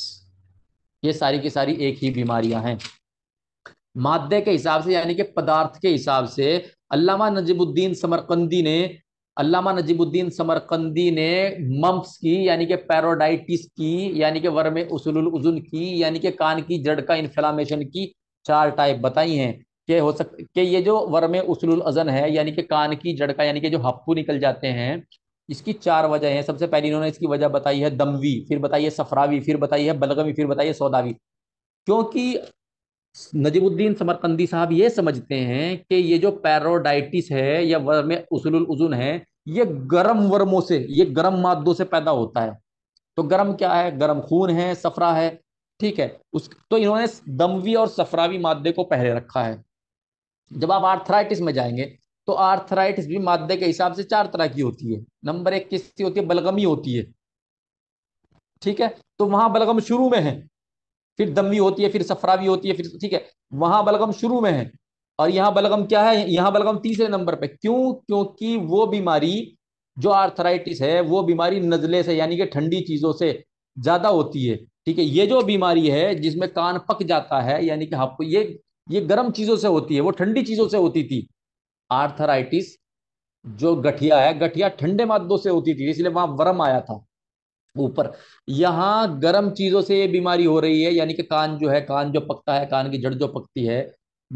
ये सारी की सारी एक ही बीमारियां हैं मादे के हिसाब से यानी कि पदार्थ के हिसाब से अलामा नजीबुद्दीन समरकंदी ने अलामा नजीबुद्दीन समरकंदी ने मम्प्स की यानी कि पैरोडाइटिस की यानी कि वर्म उजुन की यानी कि कान की जड़ का इन्फ्लामेशन की चार टाइप बताई हैं कि हो सक कि ये जो वर्म उजन है यानी कि कान की जड़ का यानी कि जो हप्पू निकल जाते हैं इसकी चार वजह हैं सबसे पहले इन्होंने इसकी वजह बताई है दमवी फिर बताइए सफरावी फिर बताई है बलगमी फिर बताइए सौदावी क्योंकि नजीबुद्दीन समरकंदी साहब ये समझते हैं कि ये जो पैरोडाइटिस है या वर्म उजुन है ये गर्म वर्मों से ये गर्म मादों से पैदा होता है तो गर्म क्या है गर्म खून है सफरा है ठीक है उस तो इन्होंने दमवी और सफरावी मादे को पहले रखा है जब आप आर्थराइटिस में जाएंगे तो आर्थराइटिस भी मादे के हिसाब से चार तरह की होती है नंबर एक किसकी होती है बलगमी होती है ठीक है तो वहां बलगम शुरू में है फिर दम भी होती है फिर सफरा भी होती है फिर ठीक है वहां बलगम शुरू में है और यहाँ बलगम क्या है यहाँ बलगम तीसरे नंबर पे क्यों क्योंकि वो बीमारी जो आर्थराइटिस है वो बीमारी नजले से यानी कि ठंडी चीजों से ज्यादा होती है ठीक है ये जो बीमारी है जिसमें कान पक जाता है यानी कि आपको ये ये गर्म चीजों से होती है वो ठंडी चीजों से होती थी आर्थराइटिस जो गठिया है गठिया ठंडे मादों से होती थी इसलिए वहां वर्म आया था ऊपर यहाँ गर्म चीजों से ये बीमारी हो रही है यानी कि कान जो है कान जो पकता है कान की जड़ जो पकती है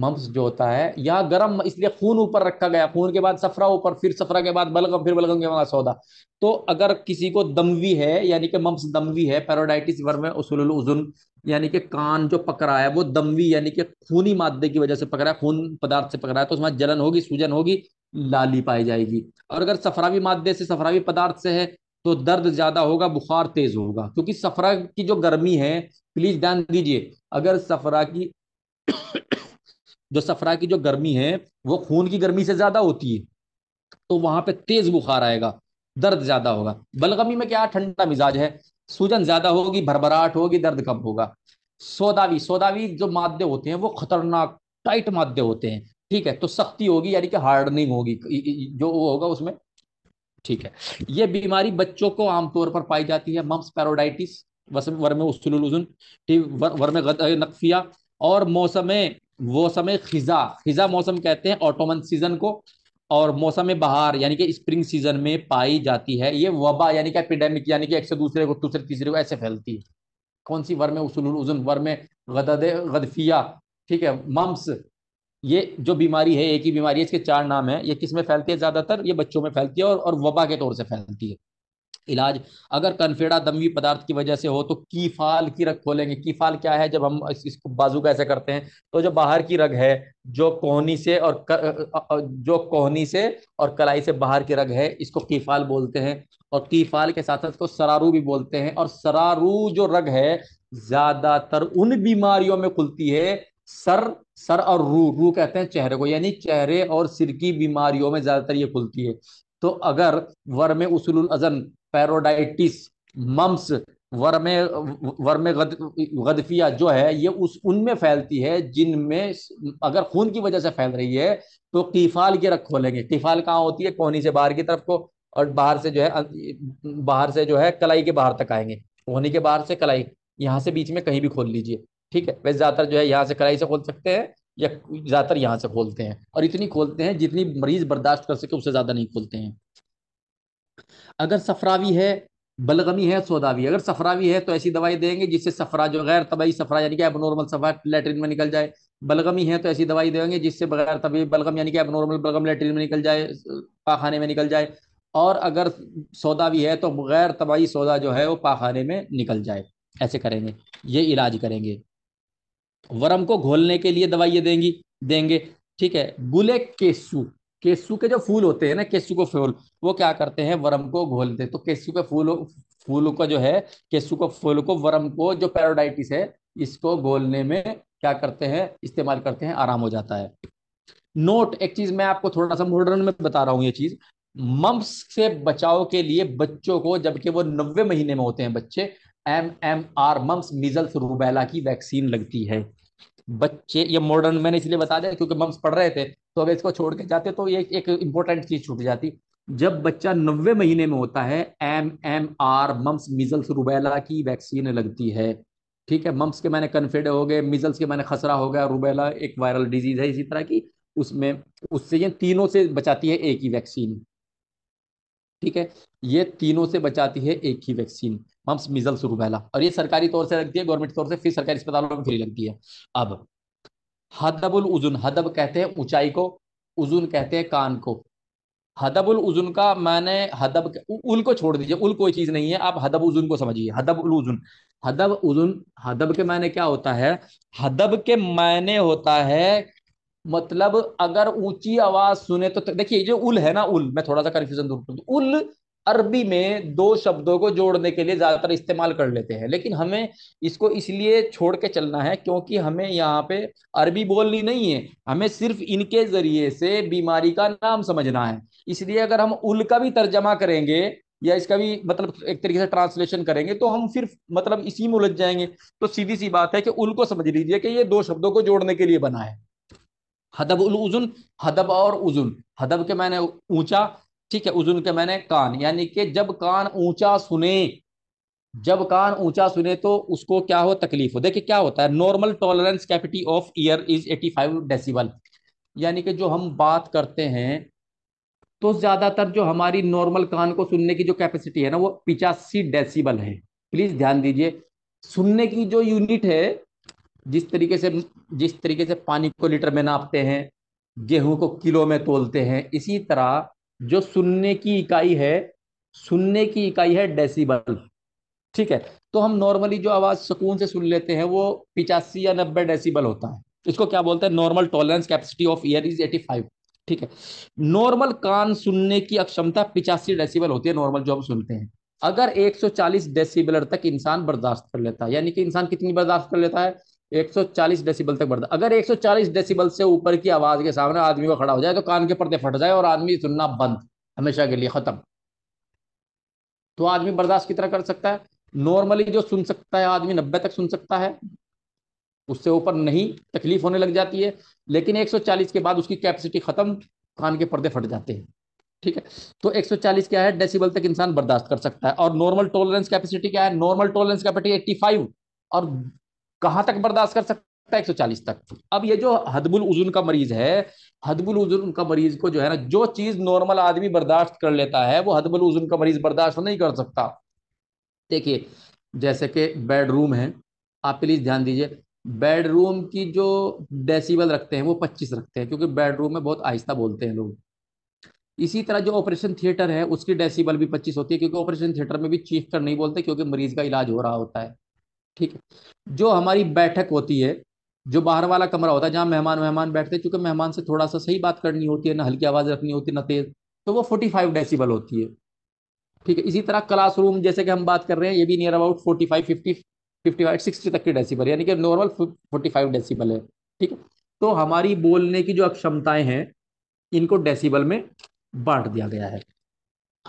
मम्स जो होता है यहाँ गर्म इसलिए खून ऊपर रखा गया खून के बाद सफरा ऊपर फिर सफरा के बाद बलगम फिर बलगम के बाद सौदा तो अगर किसी को दमवी है यानी कि मम्स दमवी है पैरोडाइटिस वर्म उसूल उजुन यानी कि कान जो पक रहा है वो दमवी यानी कि खूनी मादे की वजह से पक रहा है खून पदार्थ से पक रहा है तो उसमें जलन होगी सूजन होगी लाली पाई जाएगी और अगर सफरावी मादे से सफरावी पदार्थ से है तो दर्द ज्यादा होगा बुखार तेज होगा क्योंकि सफरा की जो गर्मी है प्लीज ध्यान दीजिए अगर सफरा की <coughs> जो सफरा की जो गर्मी है वो खून की गर्मी से ज्यादा होती है तो वहां पे तेज बुखार आएगा दर्द ज्यादा होगा बलगमी में क्या ठंडा मिजाज है सूजन ज्यादा होगी भरभराहट होगी दर्द कम होगा सोदावी सोदावी जो मादे होते हैं वो खतरनाक टाइट मादे होते हैं ठीक है तो सख्ती होगी यानी कि हार्डनिंग होगी जो वो होगा उसमें ठीक है ये बीमारी बच्चों को आमतौर पर पाई जाती है मम्स पैरोडाइटिस वर्म नकफिया और मौसम मौसम खिजा खिजा मौसम कहते हैं ऑटोमन सीजन को और मौसम बहार यानी कि स्प्रिंग सीजन में पाई जाती है ये वबा यानी कि एपिडेमिक यानी कि एक से दूसरे को दूसरे तीसरे को ऐसे फैलती है कौन सी वर्म उसूल वर्म गदफिया ठीक है मम्स ये जो बीमारी है एक ही बीमारी है इसके चार नाम है ये किस में फैलती है ज़्यादातर ये बच्चों में फैलती है और, और वबा के तौर से फैलती है इलाज अगर कनफेड़ा दमवी पदार्थ की वजह से हो तो कीफाल की रग खोलेंगे कीफाल क्या है जब हम इस, इसको बाजू का ऐसे करते हैं तो जो बाहर की रग है जो कोहनी से और कर, जो कोहनी से और कलाई से बाहर की रग है इसको कीफाल बोलते हैं और कीफाल के साथ साथ इसको सरारू भी बोलते हैं और सरारू जो रग है ज्यादातर उन बीमारियों में खुलती है सर सर और रू रू कहते हैं चेहरे को यानी चेहरे और सिर की बीमारियों में ज्यादातर ये खुलती है तो अगर वर में उसूल अजन पैरोडाइटिस मम्स वर में वर में गद, गदफिया जो है ये उस उनमें फैलती है जिनमें अगर खून की वजह से फैल रही है तो किफाल के रख खोलेंगे किफाल कहाँ होती है कोहनी से बाहर की तरफ को और बाहर से जो है अं, बाहर से जो है कलाई के बाहर तक आएंगे कोहनी के बाहर से कलाई यहाँ से बीच में कहीं भी खोल लीजिए ठीक है वैसे ज़्यादातर जो है यहाँ से कढ़ाई से खोल सकते हैं या ज़्यादातर यहाँ से खोलते हैं और इतनी खोलते हैं जितनी मरीज बर्दाश्त कर सके उससे ज़्यादा नहीं खोलते हैं अगर सफरावी है बलगमी है सोदावी अगर सफरावी है तो ऐसी दवाई देंगे जिससे सफरा जो गैर तबाही सफरा यानी कि एबनॉर्मल सफरा लेटरिन में निकल जाए बलगमी है तो ऐसी दवाई देंगे जिससे बगैर तबी बलगम यानी कि एबनॉर्मल बलगम लेटरिन में निकल जाए पाखाने में निकल जाए और अगर सौदा भी है तो गैर तबाही सौदा जो है वो पाखाने में निकल जाए ऐसे करेंगे ये इलाज करेंगे वरम को घोलने के लिए दवाइये देंगी देंगे ठीक है गुले केसु केसु के जो फूल होते हैं ना केसु को फूल वो क्या करते हैं वरम को घोलते हैं तो केसु के फूल फूल का जो है केसु को फूल को वरम को जो पैराडाइटिस है इसको घोलने में क्या करते हैं इस्तेमाल करते हैं आराम हो जाता है नोट एक चीज मैं आपको थोड़ा सा मॉडर्न में बता रहा हूँ ये चीज मम्स से बचाव के लिए बच्चों को जबकि वो नब्बे महीने में होते हैं बच्चे M M R mumps measles rubella की वैक्सीन लगती है बच्चे ये मॉडर्न मैंने इसलिए बता दिया क्योंकि मम्स पढ़ रहे थे तो अगर इसको छोड़ के जाते तो ये एक इम्पोर्टेंट चीज़ छूट जाती जब बच्चा नब्बे महीने में होता है M M R mumps measles rubella की वैक्सीन लगती है ठीक है मम्स के मैंने कन्फेड हो गए मिजल्स के मैंने खसरा हो गया रूबेला एक वायरल डिजीज है इसी तरह की उसमें उससे ये तीनों से बचाती है एक ही वैक्सीन ठीक है ये तीनों से बचाती है एक ही वैक्सीन मम्स मिजल शुरू पहला और ये सरकारी तौर से लगती है गवर्नमेंट तौर से फिर सरकारी अस्पतालों में फ्री लगती है अब हदबुल उजुन हदब कहते हैं ऊंचाई को उजुन कहते हैं कान को हदबुल उजुन का मैंने हदब उल को छोड़ दीजिए उल कोई चीज नहीं है आप हदब उजुन को समझिए हदब उल उजुन हदब उजुन हदब के मायने क्या होता है हदब के मायने होता है मतलब अगर ऊंची आवाज सुने तो देखिए जो उल है ना उल मैं थोड़ा सा कंफ्यूजन दूर करूँ उल अरबी में दो शब्दों को जोड़ने के लिए ज्यादातर इस्तेमाल कर लेते हैं लेकिन हमें इसको इसलिए छोड़ के चलना है क्योंकि हमें यहाँ पे अरबी बोलनी नहीं है हमें सिर्फ इनके जरिए से बीमारी का नाम समझना है इसलिए अगर हम उल का भी तर्जमा करेंगे या इसका भी मतलब एक तरीके से ट्रांसलेशन करेंगे तो हम फिर मतलब इसी में उलझ जाएंगे तो सीधी सी बात है कि उल को समझ लीजिए कि ये दो शब्दों को जोड़ने के लिए बना है हदब उल उजुन हदब और उजुन हदब के मैंने ऊंचा ठीक है उजुन के मैंने कान यानी कि जब कान ऊंचा सुने जब कान ऊंचा सुने तो उसको क्या हो तकलीफ हो देखिए क्या होता है normal tolerance capacity of ear is 85 decibel यानी कि जो हम बात करते हैं तो ज्यादातर जो हमारी नॉर्मल कान को सुनने की जो कैपेसिटी है ना वो पिचासी डेसीबल है प्लीज ध्यान दीजिए सुनने की जो यूनिट है जिस तरीके से जिस तरीके से पानी को लीटर में नापते हैं गेहूं को किलो में तोलते हैं इसी तरह जो सुनने की इकाई है सुनने की इकाई है डेसिबल ठीक है तो हम नॉर्मली जो आवाज सुकून से सुन लेते हैं वो पिचासी या नब्बे डेसिबल होता है इसको क्या बोलते हैं normal tolerance capacity of ear is eighty five ठीक है नॉर्मल कान सुनने की अक्षमता पिचासी डेसीबल होती है नॉर्मल जो हम सुनते हैं अगर 140 डेसीबलर तक इंसान बर्दाश्त कर लेता है यानी कि इंसान कितनी बर्दाश्त कर लेता है 140 डेसिबल तक बढ़ता अगर 140 डेसिबल से ऊपर की आवाज के सामने आदमी को खड़ा हो जाए तो कान के पर्दे फट जाए और आदमी सुनना बंद हमेशा के लिए खत्म तो आदमी बर्दाश्त कितना कर सकता है नॉर्मली जो सुन सकता है आदमी नब्बे तक सुन सकता है उससे ऊपर नहीं तकलीफ होने लग जाती है लेकिन 140 के बाद उसकी कैपेसिटी खत्म कान के पर्दे फट जाते हैं ठीक है तो 140 क्या है डेसिबल तक इंसान बर्दाश्त कर सकता है और नॉर्मल टॉलरेंस कैपेसिटी क्या है नॉर्मल टॉलरेंस कैपेसिटी 85 और कहां तक बर्दाश्त कर सकता है चालीस तक अब ये जो हदबुल उजुन का मरीज है हदबुल उजुन का मरीज को जो है ना जो चीज नॉर्मल आदमी बर्दाश्त कर लेता है वो हदबुल उजुन का मरीज बर्दाश्त नहीं कर सकता देखिए जैसे कि बेडरूम है आप प्लीज ध्यान दीजिए बेडरूम की जो डेसिबल रखते हैं वो 25 रखते हैं क्योंकि बेडरूम में बहुत आहिस्ता बोलते हैं लोग इसी तरह जो ऑपरेशन थिएटर है उसकी डेसीबल भी 25 होती है क्योंकि ऑपरेशन थिएटर में भी चीख कर नहीं बोलते क्योंकि मरीज का इलाज हो रहा होता है ठीक है जो हमारी बैठक होती है जो बाहर वाला कमरा होता है जहाँ मेहमान मेहमान बैठते हैं क्योंकि मेहमान से थोड़ा सा सही बात करनी होती है ना हल्की आवाज़ रखनी होती है ना तेज़ तो वो फोर्टी फाइव डेसीबल होती है ठीक है इसी तरह क्लासरूम जैसे कि हम बात कर रहे हैं ये भी near about forty five fifty fifty five sixty तक के डेसीबल यानी कि नॉर्मल फोर्टी फाइव डेसीबल है ठीक है तो हमारी बोलने की जो अक्षमताएं हैं इनको डेसीबल में बांट दिया गया है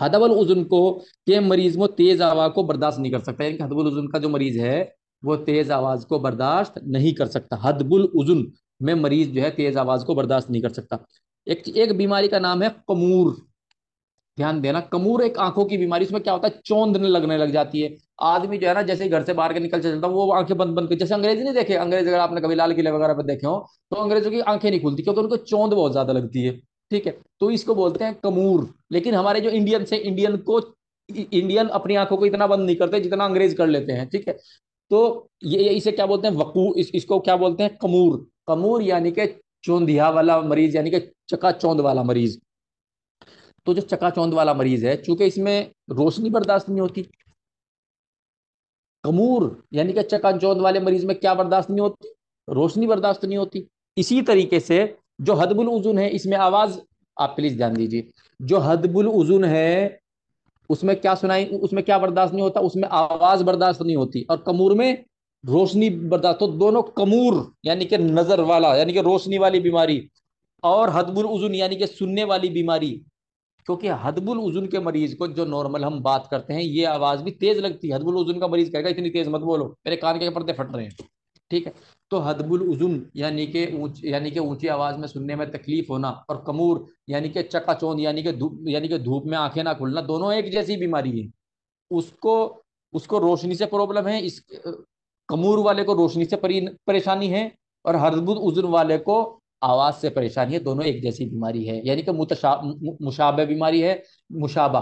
हदबल उजुन को के मरीज में तेज हवा को बर्दाश्त नहीं कर सकता यानी कि हदबल उजुन का जो मरीज है वो तेज आवाज को बर्दाश्त नहीं कर सकता हदबुल उजुन में मरीज जो है तेज आवाज को बर्दाश्त नहीं कर सकता एक एक बीमारी का नाम है कमूर ध्यान देना कमूर एक आंखों की बीमारी उसमें क्या होता है चौंधने लगने लग जाती है आदमी जो है ना जैसे घर से बाहर के निकल चलता वो आंखें बंद बंद कर जैसे अंग्रेजी नहीं देखे अंग्रेज अगर आपने कभी लाल किले वगैरह पर देखे हो तो अंग्रेजों की आंखें नहीं खुलती क्योंकि उनको चौंध बहुत ज्यादा लगती है ठीक है तो इसको बोलते हैं कमूर लेकिन हमारे जो इंडियन से इंडियन को इंडियन अपनी आंखों को इतना बंद नहीं करते जितना अंग्रेज कर लेते हैं ठीक है तो ये इसे क्या बोलते हैं वकू इस, इसको क्या बोलते हैं कमूर कमूर यानी के चौंधिया वाला मरीज यानी के चका चौंद वाला मरीज तो जो चका चौंद वाला मरीज है चूंकि इसमें रोशनी बर्दाश्त नहीं होती कमूर यानी के चका चौंद वाले मरीज में क्या बर्दाश्त नहीं होती रोशनी बर्दाश्त नहीं होती इसी तरीके से जो हदबुल उजुन है इसमें आवाज आप प्लीज ध्यान दीजिए जो हदबुल उजुन है उसमें क्या सुनाई उसमें क्या बर्दाश्त नहीं होता उसमें आवाज बर्दाश्त नहीं होती और कमूर में रोशनी बर्दाश्त तो दोनों कमूर यानी कि नजर वाला यानी कि रोशनी वाली बीमारी और हदबुल उजुन यानी कि सुनने वाली बीमारी क्योंकि हदबुल उजुन के मरीज को जो नॉर्मल हम बात करते हैं ये आवाज भी तेज लगती है हदबुल उजुन का मरीज कहेगा इतनी तेज मत बोलो मेरे कान के पर्दे फट रहे हैं ठीक है तो हदबुल उजुन यानी कि ऊँच यानी कि ऊंची आवाज़ में सुनने में तकलीफ़ होना और कमूर यानी कि चकाचौंध यानी कि धूप यानी कि धूप में आंखें ना खुलना दोनों एक जैसी बीमारी है उसको उसको रोशनी से प्रॉब्लम है इस कमूर वाले को रोशनी से परेशानी है और हदबुल उजुन वाले को आवाज़ से परेशानी है दोनों एक जैसी बीमारी है यानी कि मुशाबे बीमारी है मुशाबा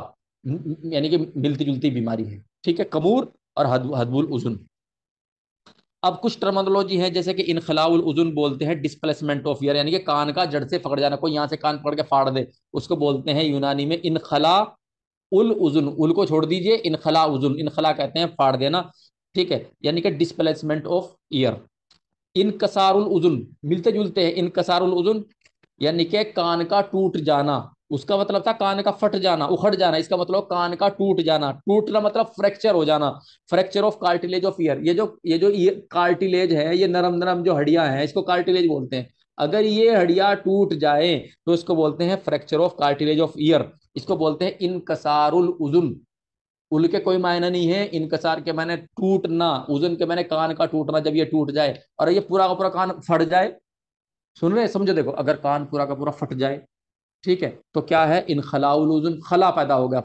यानी कि मिलती जुलती बीमारी है ठीक है कमूर और हदबुल उजुन अब कुछ टर्मोलॉजी है जैसे कि इनखलाउल उजुन बोलते हैं डिस्प्लेसमेंट ऑफ ईयर यानी कि कान का जड़ से पकड़ जाना कोई यहाँ से कान पकड़ के फाड़ दे उसको बोलते हैं यूनानी में इनखला उल उजुन उल को छोड़ दीजिए इनखला उजुन इनखला कहते हैं फाड़ देना ठीक है यानी कि डिस्प्लेसमेंट ऑफ ईयर इनकसारुल उजुन मिलते जुलते हैं इनकसारुल उजुन यानी कि कान का टूट जाना उसका मतलब था कान का फट जाना उखड़ जाना इसका मतलब कान का टूट जाना टूटना मतलब फ्रैक्चर हो जाना fracture of cartilage of ear ये जो ये जो ये कार्टिलेज है ये नरम नरम जो हड्डियां हैं इसको कार्टिलेज बोलते हैं अगर ये हड्डियां टूट जाए तो इसको बोलते हैं fracture of cartilage of ear इसको बोलते हैं इनकसार उजुन उल के कोई मायना नहीं है इनकसार के मैंने टूटना उजुन के मैंने कान का टूटना जब ये टूट जाए और ये पूरा का पूरा कान फट जाए सुन रहे समझो देखो अगर कान पूरा का पूरा फट जाए ठीक है तो क्या है इन खलाउलूजुन खला पैदा हो गया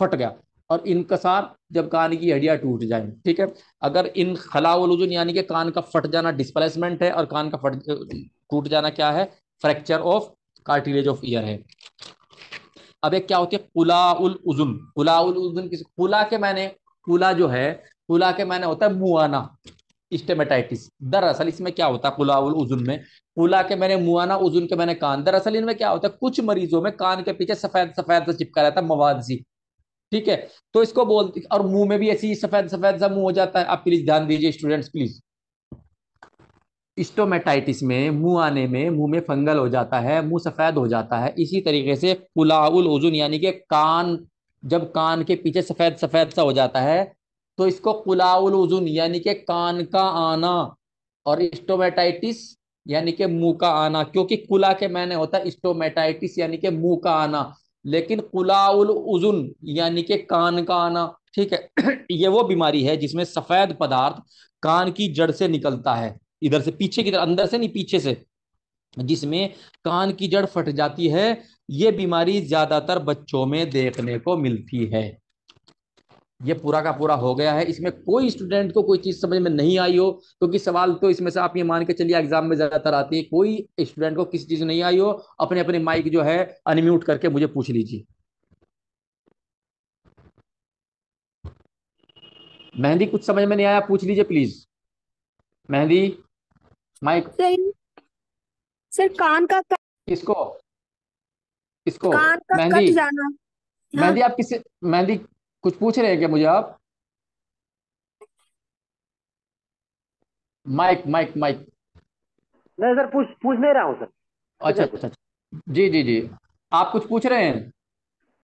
फट गया और इनकसार जब कान की हड्डियां टूट जाए ठीक है अगर इन खलाउलूजुन यानी कि कान का फट जाना डिस्प्लेसमेंट है और कान का फट टूट जाना क्या है fracture of cartilage of ear है अब एक क्या होती है कुलाउल उजुन उजुन किस कुला के मैंने कुला जो है कुला के मैंने होता है मुआना स्टेमेटाइटिस दरअसल इसमें क्या होता है कुलाउल उजुन में कुला के मैंने मुआना उजुन के मैंने कान दरअसल इनमें क्या होता है कुछ मरीजों में कान के पीछे सफेद सफेद सा चिपका रहता है मवाजी ठीक है तो इसको बोलती और मुंह में भी ऐसी सफेद सफेद सा मुंह हो जाता है आप प्लीज ध्यान दीजिए स्टूडेंट्स प्लीज स्टोमेटाइटिस में मुंह आने में मुंह में फंगल हो जाता है मुंह सफेद हो जाता है इसी तरीके से कुलाउल उजुन यानी कि कान जब कान के पीछे सफेद सफेद सा हो जाता है तो इसको कुलाउल उजुन यानी के कान का आना और स्टोमेटाइटिस यानी के मुंह का आना क्योंकि कुला के मैंने होता है स्टोमेटाइटिस यानी के मुंह का आना लेकिन कुलाउल उजुन यानी के कान का आना ठीक है <clears throat> ये वो बीमारी है जिसमें सफेद पदार्थ कान की जड़ से निकलता है इधर से पीछे की तरफ अंदर से नहीं पीछे से जिसमें कान की जड़ फट जाती है ये बीमारी ज्यादातर बच्चों में देखने को मिलती है ये पूरा का पूरा हो गया है इसमें कोई स्टूडेंट को कोई चीज़ समझ में नहीं आई हो क्योंकि सवाल तो इसमें से आप ये मान के चलिए एग्जाम में ज़्यादातर आती है कोई स्टूडेंट को किसी चीज़ नहीं आई हो अपने अपने माइक जो है अनम्यूट करके मुझे पूछ लीजिए मेहंदी कुछ समझ में नहीं आया पूछ लीजिए प्लीज मेहंदी माइक सर कान का कर... इसको इसको मेहंदी मेहंदी आप किसे मेहंदी कुछ पूछ रहे हैं क्या मुझे आप माइक माइक माइक नहीं सर पूछ पूछ नहीं रहा हूँ सर अच्छा अच्छा, अच्छा। जी जी जी आप कुछ पूछ रहे हैं